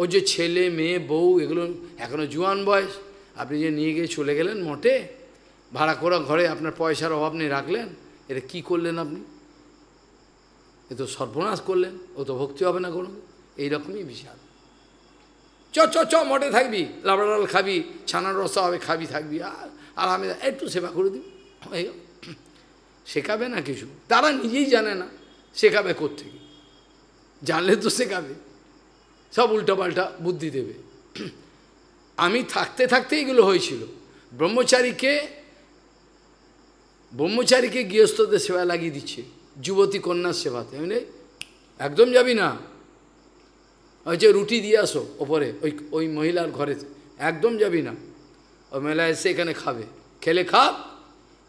ওই যে ছেলে মেয়ে বউ এগুলো এখনও জুয়ান বয়স আপনি যে নিয়ে গিয়ে চলে গেলেন মোটে ভাড়া করা ঘরে আপনার পয়সার অভাব নেই রাখলেন এটা কি করলেন আপনি এ তো সর্বনাশ করলেন ও তো ভক্তি হবে না কোনো এইরকমই বিচার চ চ চ মঠে থাকবি লাবড়াল খাবি ছানার রসা হবে খাবি থাকবি আর আর আমি একটু সেবা করে দিবি শেখাবে না কিছু তারা নিজেই জানে না শেখাবে কোথেকে জানলে তো শেখাবে সব উল্টাপাল্টা বুদ্ধি দেবে আমি থাকতে থাকতে এগুলো হয়েছিল ব্রহ্মচারীকে ব্রহ্মচারীকে গৃহস্থদের সেবা লাগিয়ে দিচ্ছে যুবতী কন্যার সেবাতে আমি একদম যাবি না ওই যে রুটি দিয়ে আসো ওপরে ওই ওই মহিলার ঘরে একদম যাবি না ওই মহিলা এসে এখানে খাবে খেলে খাপ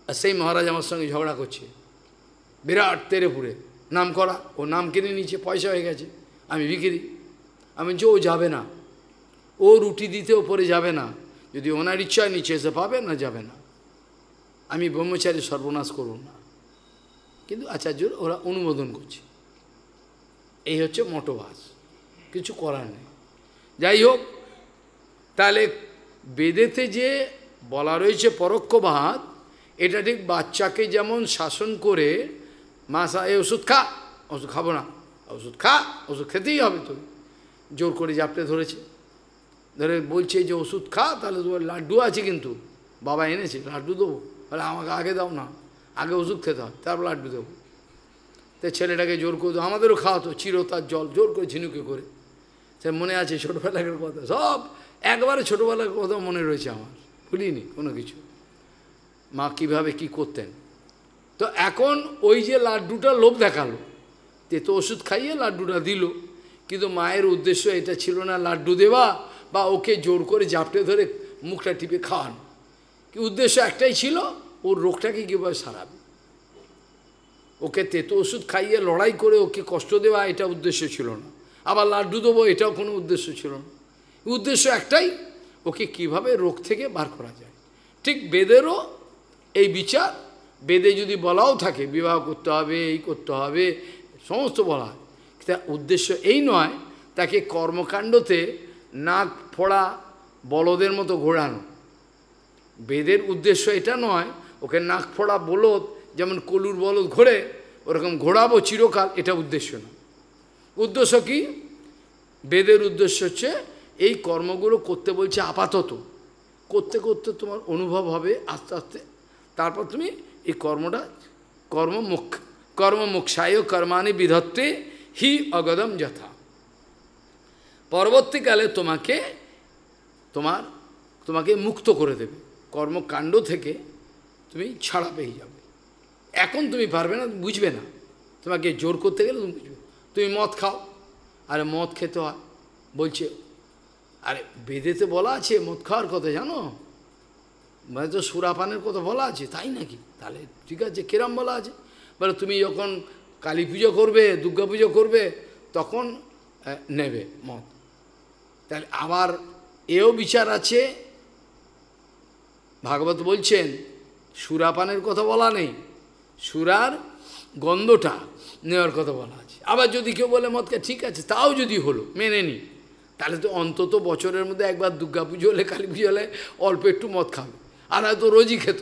আর সেই মহারাজ আমার সঙ্গে ঝগড়া করছে বিরাট তেরে পুরে নাম করা ও নাম কিনে নিচ্ছে পয়সা হয়ে গেছে আমি বিক্রি আমি যে ও যাবে না ও রুটি দিতে ওপরে যাবে না যদি ওনার ইচ্ছা নিচে এসে পাবে না যাবে না আমি ব্রহ্মচারী সর্বনাশ করুন না কিন্তু আচার্যর ওরা অনুমোদন করছে এই হচ্ছে মঠবাস কিছু করার নেই যাই হোক তাহলে বেদেতে যে বলা রয়েছে পরোক্ষবাদ এটা ঠিক বাচ্চাকে যেমন শাসন করে মাসা এ ওষুধ খা ওষুধ খাবো না ওষুধ খা ওষুধ খেতেই হবে তো জোর করে জাপটে ধরেছে ধরে বলছে যে ওষুধ খা তাহলে তোমার লাড্ডু আছে কিন্তু বাবা এনেছে লাড্ডু দেবো তাহলে আমাকে আগে দাও না আগে ওষুধ খেতে হয় তারপর লাড্ডু দেবো তো ছেলেটাকে জোর করে দেবো আমাদেরও খাওয়াতো চিরতার জল জোর করে ঝিনুকে করে সে মনে আছে ছোটোবেলাকার কথা সব একবারে ছোটোবেলার কথা মনে রয়েছে আমার ভুলিনি কোনো কিছু মা কিভাবে কি করতেন তো এখন ওই যে লাড্ডুটা লোভ দেখালো তে তো ওষুধ খাইয়ে লাড্ডুটা দিল কিন্তু মায়ের উদ্দেশ্য এটা ছিল না লাড্ডু দেওয়া বা ওকে জোর করে জাপটে ধরে মুখটা টিপে খাওয়ানো কি উদ্দেশ্য একটাই ছিল ওর রোগটাকে কীভাবে সারাবে ওকে তেতো ওষুধ খাইয়ে লড়াই করে ওকে কষ্ট দেওয়া এটা উদ্দেশ্য ছিল না আবার লাড্ডু দেবো এটাও কোনো উদ্দেশ্য ছিল না উদ্দেশ্য একটাই ওকে কিভাবে রোগ থেকে বার করা যায় ঠিক বেদেরও এই বিচার বেদে যদি বলাও থাকে বিবাহ করতে হবে এই করতে হবে সমস্ত বলা হয় তার উদ্দেশ্য এই নয় তাকে কর্মকাণ্ডতে নাক ফোড়া বলদের মতো ঘোরানো বেদের উদ্দেশ্য এটা নয় ওকে নাক ফোড়া বলদ যেমন কলুর বলদ ঘোরে ওরকম ঘোরাবো চিরকাল এটা উদ্দেশ্য না উদ্দেশ্য কি বেদের উদ্দেশ্য হচ্ছে এই কর্মগুলো করতে বলছে আপাতত করতে করতে তোমার অনুভব হবে আস্তে আস্তে তারপর তুমি এই কর্মটা কর্মমুখ কর্মমুক্ষায় কর্মানি বিধত্তে হি অগদম যথা পরবর্তীকালে তোমাকে তোমার তোমাকে মুক্ত করে দেবে কর্মকাণ্ড থেকে তুমি ছাড়া পেয়ে যাবে এখন তুমি পারবে না বুঝবে না তোমাকে জোর করতে গেলে তুমি বুঝবে তুমি মদ খাও আরে মদ খেতে হয় বলছে আরে বেদেতে বলা আছে মদ খাওয়ার কথা জানো মানে তো সুরাপানের কথা বলা আছে তাই নাকি তাহলে ঠিক আছে কিরম বলা আছে বলে তুমি যখন কালী পুজো করবে দুর্গা পুজো করবে তখন নেবে মদ তাহলে আবার এও বিচার আছে ভাগবত বলছেন সুরাপানের কথা বলা নেই সুরার গন্ধটা নেওয়ার কথা বলা আছে আবার যদি কেউ বলে মতকে ঠিক আছে তাও যদি হলো মেনে নি তাহলে তো অন্তত বছরের মধ্যে একবার দুর্গা পুজো হলে কালী পুজো হলে অল্প একটু মদ খাবে আর হয়তো রোজই খেত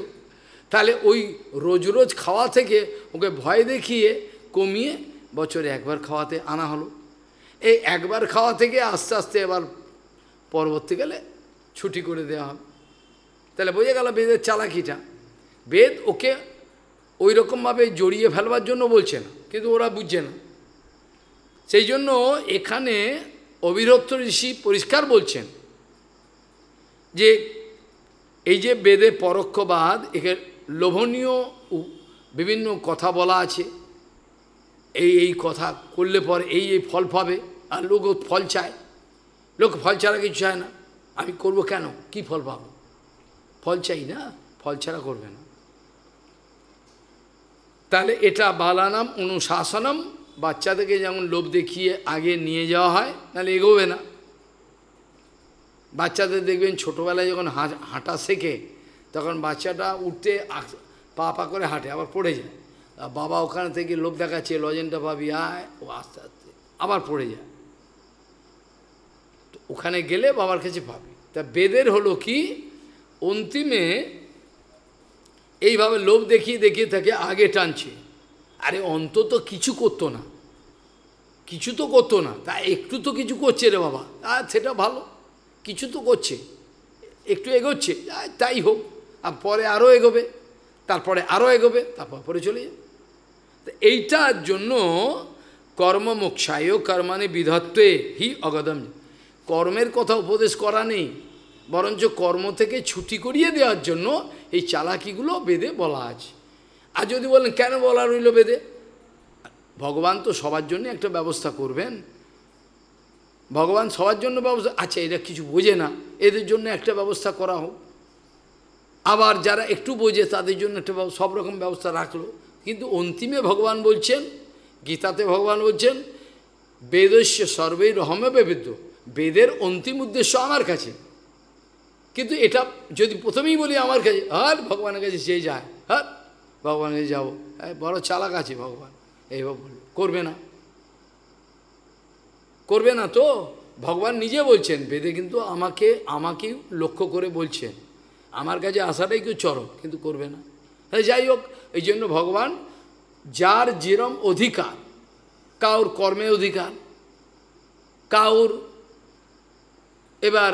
তাহলে ওই রোজ রোজ খাওয়া থেকে ওকে ভয় দেখিয়ে কমিয়ে বছরে একবার খাওয়াতে আনা হলো এই একবার খাওয়া থেকে আস্তে আস্তে এবার পরবর্তীকালে ছুটি করে দেওয়া হবে তাহলে বোঝা গেল বেদের চালাকিটা বেদ ওকে ওই রকমভাবে জড়িয়ে ফেলবার জন্য বলছে না কিন্তু ওরা বুঝছে না সেই জন্য এখানে অবিরক্ত ঋষি পরিষ্কার বলছেন যে এই যে বেদে পরোক্ষবাদ একে লোভনীয় বিভিন্ন কথা বলা আছে এই এই কথা করলে পর এই এই ফল পাবে আর লোক ফল চায় লোক ফল ছাড়া কিছু চায় না আমি করব কেন কি ফল পাবো ফল চাই না ফল ছাড়া করবে না তাহলে এটা বালানাম অনুশাসনম বাচ্চাদেরকে যেমন লোভ দেখিয়ে আগে নিয়ে যাওয়া হয় তাহলে এগোবে না বাচ্চাদের দেখবেন ছোটোবেলায় যখন হাঁটা শেখে তখন বাচ্চাটা উঠতে পা পা করে হাঁটে আবার পড়ে যায় বাবা ওখানে থেকে লোভ দেখাচ্ছে লজেনটা পাবি আয় ও আস্তে আস্তে আবার পড়ে যায় ওখানে গেলে বাবার কাছে পাবে তা বেদের হলো কি অন্তিমে এইভাবে লোভ দেখিয়ে দেখিয়ে তাকে আগে টানছে আরে অন্তত কিছু করতো না কিছু তো করতো না তা একটু তো কিছু করছে রে বাবা আর সেটা ভালো কিছু তো করছে একটু এগোচ্ছে তাই হোক আর পরে আরও এগোবে তারপরে আরও এগোবে তারপর পরে চলে যাবে এইটার জন্য কর্ম মোক্ষায় কর্মানে বিধত্বে হি অগদম কর্মের কথা উপদেশ করা নেই বরঞ্চ কর্ম থেকে ছুটি করিয়ে দেওয়ার জন্য এই চালাকিগুলো বেদে বলা আছে আর যদি বলেন কেন বলা রইল বেদে ভগবান তো সবার জন্য একটা ব্যবস্থা করবেন ভগবান সবার জন্য ব্যবস্থা আচ্ছা এরা কিছু বোঝে না এদের জন্য একটা ব্যবস্থা করা হোক আবার যারা একটু বোঝে তাদের জন্য একটা সব রকম ব্যবস্থা রাখলো কিন্তু অন্তিমে ভগবান বলছেন গীতাতে ভগবান বলছেন বেদস্য সর্বেই রহমে বেবেদ্য বেদের অন্তিম উদ্দেশ্য আমার কাছে কিন্তু এটা যদি প্রথমেই বলি আমার কাছে হর হ্যাঁ, ভগবানের কাছে সে যায় হর হ্যাঁ, ভগবানের কাছে যাবো বড় চালাক আছে ভগবান এইভাবে বলবে করবে না করবে না তো ভগবান নিজে বলছেন বেদে কিন্তু আমাকে আমাকে লক্ষ্য করে বলছেন আমার কাছে আসাটাই কেউ চরম কিন্তু করবে না হ্যাঁ যাই হোক এই জন্য ভগবান যার যেরম অধিকার কাউর কর্মে অধিকার কাউর এবার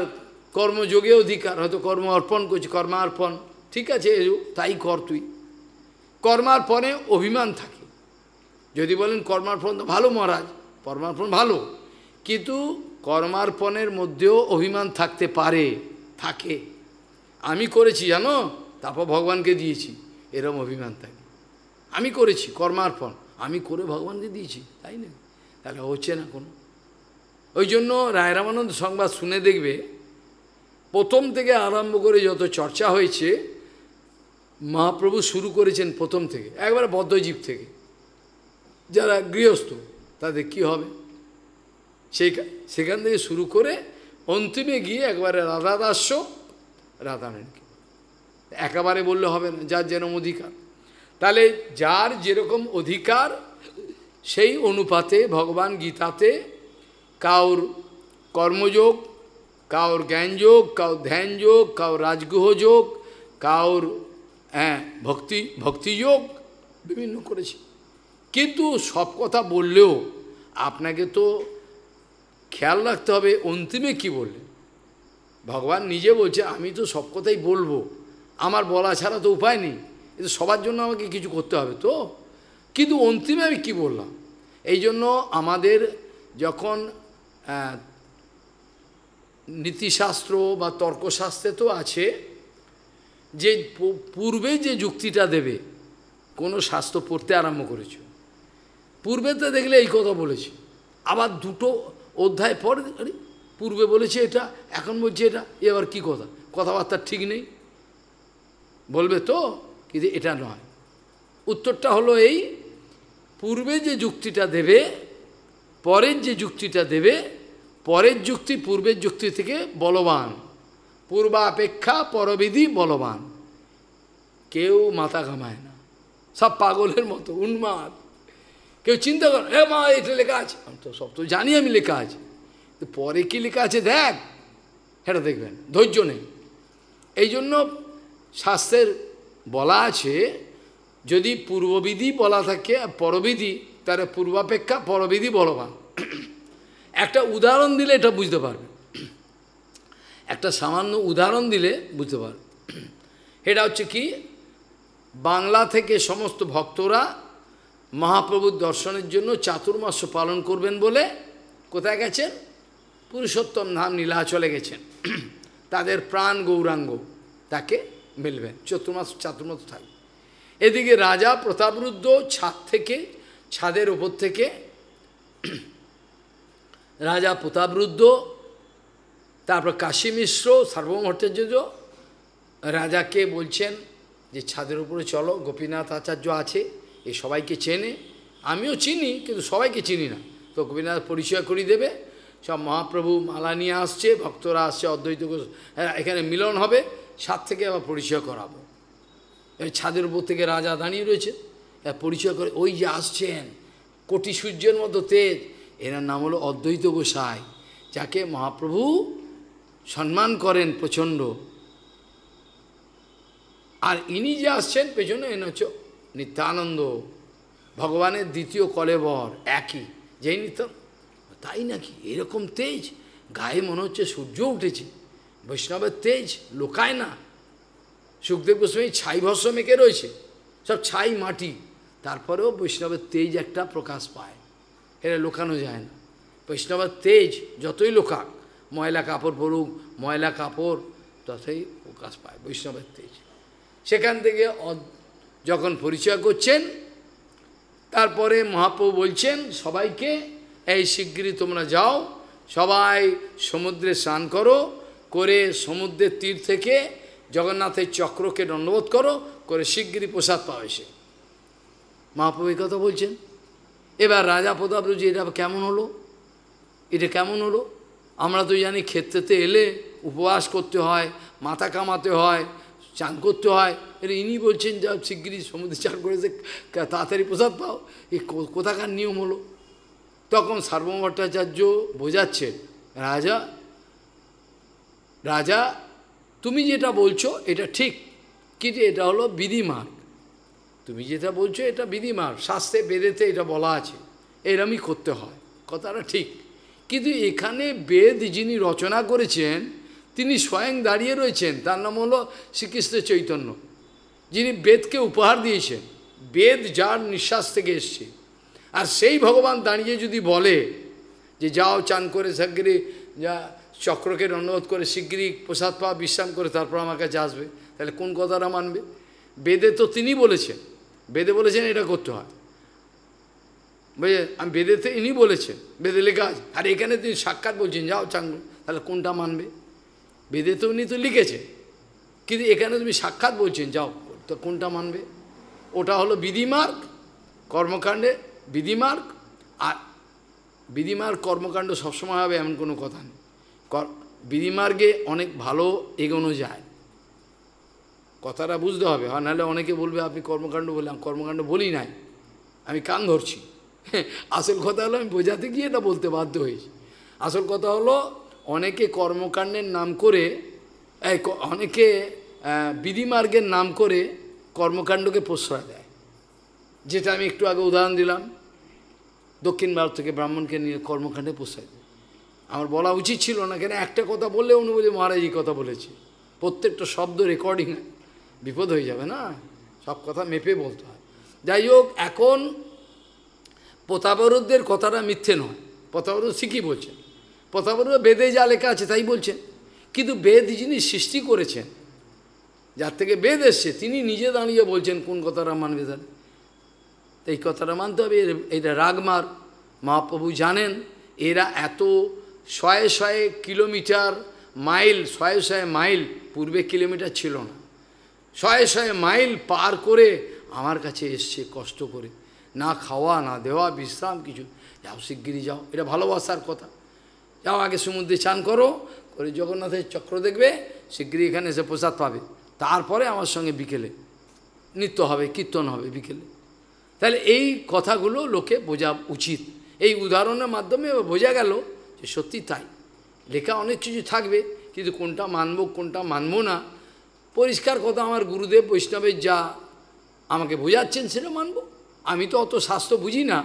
কর্মযোগে অধিকার হয়তো কর্ম অর্পণ করছি কর্মার্পণ ঠিক আছে তাই কর তুই কর্মার্পণে অভিমান থাকে যদি বলেন কর্মার্পণ তো ভালো মহারাজ কর্মার্পণ ভালো কিন্তু কর্মার্পণের মধ্যেও অভিমান থাকতে পারে থাকে আমি করেছি জানো তারপর ভগবানকে দিয়েছি এরম অভিমান থাকে আমি করেছি কর্মার্পণ আমি করে ভগবানকে দিয়েছি তাই না তাহলে হচ্ছে না কোনো ওই জন্য রায় রামানন্দ সংবাদ শুনে দেখবে প্রথম থেকে আরম্ভ করে যত চর্চা হয়েছে মহাপ্রভু শুরু করেছেন প্রথম থেকে একবার বদ্ধজীব থেকে যারা গৃহস্থ তাদের কি হবে সেই সেখান থেকে শুরু করে অন্তিমে গিয়ে একবারে রাধা দাস্য রাধারায়ণকে একেবারে বললে হবে না যার যেরকম অধিকার তাহলে যার যেরকম অধিকার সেই অনুপাতে ভগবান গীতাতে কাউর কর্মযোগ কাউর জ্ঞানযোগ কাউর ধ্যানযোগ কাউর রাজগৃহ যোগ কাউর হ্যাঁ ভক্তি ভক্তিযোগ বিভিন্ন করেছে কিন্তু সব কথা বললেও আপনাকে তো খেয়াল রাখতে হবে অন্তিমে কি বললে ভগবান নিজে বলছে আমি তো সব কথাই বলবো আমার বলা ছাড়া তো উপায় নেই কিন্তু সবার জন্য আমাকে কিছু করতে হবে তো কিন্তু অন্তিমে আমি কী বললাম এই জন্য আমাদের যখন নীতিশাস্ত্র বা তর্কশাস্ত্রে তো আছে যে পূর্বে যে যুক্তিটা দেবে কোনো শাস্ত্র পড়তে আরম্ভ করেছ পূর্বে তো দেখলে এই কথা বলেছি আবার দুটো অধ্যায় পর পূর্বে বলেছে এটা এখন বলছে এটা এবার কি কথা কথাবার্তা ঠিক নেই বলবে তো কিন্তু এটা নয় উত্তরটা হলো এই পূর্বে যে যুক্তিটা দেবে পরের যে যুক্তিটা দেবে পরের যুক্তি পূর্বের যুক্তি থেকে বলবান পূর্বাপেক্ষা পরবিধি বলবান কেউ মাথা ঘামায় না সব পাগলের মতো উন্মাদ কেউ চিন্তা কর এ মা এটা লেখা আছে আমি তো সব তো জানি আমি লেখা আছে পরে কি লেখা আছে দেখ সেটা দেখবেন ধৈর্য নেই এই জন্য শাস্ত্রের বলা আছে যদি পূর্ববিধি বলা থাকে পরবিধি তার পূর্বাপেক্ষা পরবিধি বলবান একটা উদাহরণ দিলে এটা বুঝতে পারবে একটা সামান্য উদাহরণ দিলে বুঝতে পারবে এটা হচ্ছে কি বাংলা থেকে সমস্ত ভক্তরা মহাপ্রভুর দর্শনের জন্য চাতুর্মাস পালন করবেন বলে কোথায় গেছেন পুরুষোত্তম ধাম নীলা চলে গেছেন তাদের প্রাণ গৌরাঙ্গ তাকে মিলবেন চতুর্মাস চাতুর্মাস থাকবে এদিকে রাজা প্রতাপরুদ্ধ ছাদ থেকে ছাদের ওপর থেকে রাজা প্রতাপরুদ্ধ তারপর কাশী মিশ্র সার্বভৌমট্টাচার্য রাজাকে বলছেন যে ছাদের উপরে চলো গোপীনাথ আচার্য আছে এ সবাইকে চেনে আমিও চিনি কিন্তু সবাইকে চিনি না তো গোপীনাথ পরিচয় করিয়ে দেবে সব মহাপ্রভু মালা নিয়ে আসছে ভক্তরা আসছে অদ্বৈত হ্যাঁ, এখানে মিলন হবে সাত থেকে আবার পরিচয় করাবো এই ছাদের উপর থেকে রাজা দাঁড়িয়ে রয়েছে পরিচয় করে ওই যে আসছেন কোটি সূর্যের মতো তেজ এনার নাম হলো অদ্বৈত গোসাই যাকে মহাপ্রভু সম্মান করেন প্রচণ্ড আর ইনি যে আসছেন পেছনে এনে হচ্ছে নিত্যানন্দ ভগবানের দ্বিতীয় কলেবর একই যেই নিত্য তাই নাকি এরকম তেজ গায়ে মনে হচ্ছে সূর্য উঠেছে বৈষ্ণবের তেজ লোকায় না সুখদেব গোস্বামী ছাই ভস্ম মেখে রয়েছে সব ছাই মাটি তারপরেও বৈষ্ণবের তেজ একটা প্রকাশ পায় এটা লুকানো যায় না বৈষ্ণবের তেজ যতই লুকাক ময়লা কাপড় পরুক ময়লা কাপড় ততই প্রকাশ পায় বৈষ্ণবের তেজ সেখান থেকে যখন পরিচয় করছেন তারপরে মহাপ্রভু বলছেন সবাইকে এই শিগগিরই তোমরা যাও সবাই সমুদ্রে স্নান করো করে সমুদ্রের তীর থেকে জগন্নাথের চক্রকে দণ্ডবোধ করো করে শিগগিরই প্রসাদ পাবে সে মহাপ্রভু কথা বলছেন এবার রাজা প্রতাপ প্রতাপরুজি এটা কেমন হলো এটা কেমন হলো আমরা তো জানি ক্ষেত্রেতে এলে উপবাস করতে হয় মাথা কামাতে হয় চান করতে হয় এটা ইনি বলছেন যা শিগগিরি সমুদ্রে চান করেছে তাড়াতাড়ি প্রসাদ পাও এ কোথাকার নিয়ম হলো তখন সার্বম ভট্টাচার্য বোঝাচ্ছেন রাজা রাজা তুমি যেটা বলছো এটা ঠিক কিন্তু এটা হলো বিধিমান তুমি যেটা বলছো এটা বিধিমার শাস্তে বেদেতে এটা বলা আছে এরমই করতে হয় কথাটা ঠিক কিন্তু এখানে বেদ যিনি রচনা করেছেন তিনি স্বয়ং দাঁড়িয়ে রয়েছেন তার নাম হলো শ্রীকৃষ্ণ চৈতন্য যিনি বেদকে উপহার দিয়েছেন বেদ যার নিঃশ্বাস থেকে এসছে আর সেই ভগবান দাঁড়িয়ে যদি বলে যে যাও চান করে শিগগিরি যা চক্রকে অনুরোধ করে শিগগিরই প্রসাদ পাওয়া বিশ্রাম করে তারপর আমার কাছে আসবে তাহলে কোন কথাটা মানবে বেদে তো তিনি বলেছেন বেদে বলেছেন এটা করতে হয় বুঝলেন আমি বেদেতে ইনি বলেছেন বেদে লেখা আছে আর এখানে তিনি সাক্ষাৎ বলছেন যাও চাঙ্গু তাহলে কোনটা মানবে বেদে তো উনি তো লিখেছে কিন্তু এখানে তুমি সাক্ষাৎ বলছেন যাও তো কোনটা মানবে ওটা হলো বিধিমার্গ কর্মকাণ্ডে বিধিমার্গ আর বিধিমার্গ কর্মকাণ্ড সবসময় হবে এমন কোনো কথা নেই বিধিমার্গে অনেক ভালো এগোনো যায় কথাটা বুঝতে হবে আর নাহলে অনেকে বলবে আপনি কর্মকাণ্ড বললাম কর্মকাণ্ড বলি নাই আমি কান ধরছি আসল কথা হলো আমি বোঝাতে গিয়ে এটা বলতে বাধ্য হয়েছি আসল কথা হলো অনেকে কর্মকাণ্ডের নাম করে অনেকে বিধিমার্গের নাম করে কর্মকাণ্ডকে প্রশ্রয় দেয় যেটা আমি একটু আগে উদাহরণ দিলাম দক্ষিণ ভারত থেকে ব্রাহ্মণকে নিয়ে কর্মকাণ্ডে প্রশ্রয় দেয় আমার বলা উচিত ছিল না কেন একটা কথা বললে অনুভূতি মহারাজ এই কথা বলেছে প্রত্যেকটা শব্দ রেকর্ডিং বিপদ হয়ে যাবে না সব কথা মেপে বলতে হয় যাই হোক এখন প্রতাপরুদদের কথাটা মিথ্যে নয় প্রতাপরুদ শিখি বলছেন প্রতাপরু বেদে যা লেখা আছে তাই বলছেন কিন্তু বেদ যিনি সৃষ্টি করেছেন যার থেকে বেদ এসছে তিনি নিজে দাঁড়িয়ে বলছেন কোন কথাটা মানবে তার এই কথাটা মানতে হবে এটা রাগমার মহাপ্রভু জানেন এরা এত শয়ে শয়ে কিলোমিটার মাইল শয়ে শয়ে মাইল পূর্বে কিলোমিটার ছিল না শয়ে শয়ে মাইল পার করে আমার কাছে এসছে কষ্ট করে না খাওয়া না দেওয়া বিশ্রাম কিছু যাও শিগগিরি যাও এটা ভালোবাসার কথা যাও আগে সমুদ্রে চান করো করে জগন্নাথের চক্র দেখবে শিগগিরি এখানে এসে প্রসাদ পাবে তারপরে আমার সঙ্গে বিকেলে নৃত্য হবে কীর্তন হবে বিকেলে তাহলে এই কথাগুলো লোকে বোঝা উচিত এই উদাহরণের মাধ্যমে বোঝা গেল যে সত্যি তাই লেখা অনেক কিছু থাকবে কিন্তু কোনটা মানব কোনটা মানব না পরিষ্কার কথা আমার গুরুদেব বৈষ্ণবের যা আমাকে বোঝাচ্ছেন সেটা মানব আমি তো অত স্বাস্থ্য বুঝি না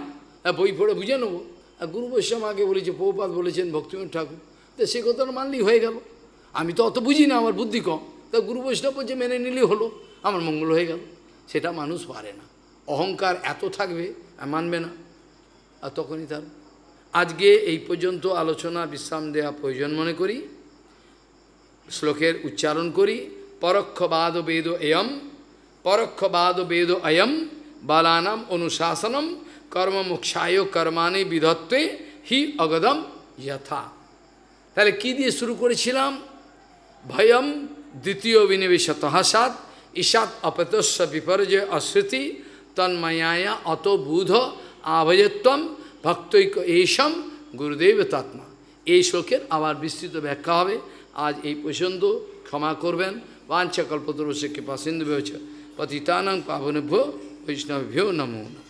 বই পড়ে বুঝে নেবো আর গুরু বৈষ্ণব আমাকে বলেছে পৌপাত বলেছেন ভক্তিমন্দ ঠাকুর তো সে কথাটা মানলেই হয়ে গেল আমি তো অত বুঝি না আমার বুদ্ধি কম তা গুরু বৈষ্ণব যে মেনে নিলেই হলো আমার মঙ্গল হয়ে গেল সেটা মানুষ পারে না অহংকার এত থাকবে মানবে না আর তখনই তার আজকে এই পর্যন্ত আলোচনা বিশ্রাম দেওয়া প্রয়োজন মনে করি শ্লোকের উচ্চারণ করি পরোক্ষবাদ বেদ এয়ম পরোক্ষবাদ বেদ অয়ম বালানাম অনুশাসনম কর্ম মোক্ষায় কর্মাণে বিধত্বে হি অগদম যথা তাহলে কি দিয়ে শুরু করেছিলাম ভয়ম দ্বিতীয় বিনিবেশ তহাসাত ঈশাত অপতস্ব বিপর্যয় অশ্রুতি তন্ময়ায়া অত বুধ আভয়ত্বম ভক্তৈক এইসম গুরুদেব তাত্মা এই শোকের আবার বিস্তৃত ব্যাখ্যা হবে আজ এই পর্যন্ত ক্ষমা করবেন Vancha kalpatarusya kipa sindhubhyocha patitanang pavanubhyo Vaishnavabhyo namo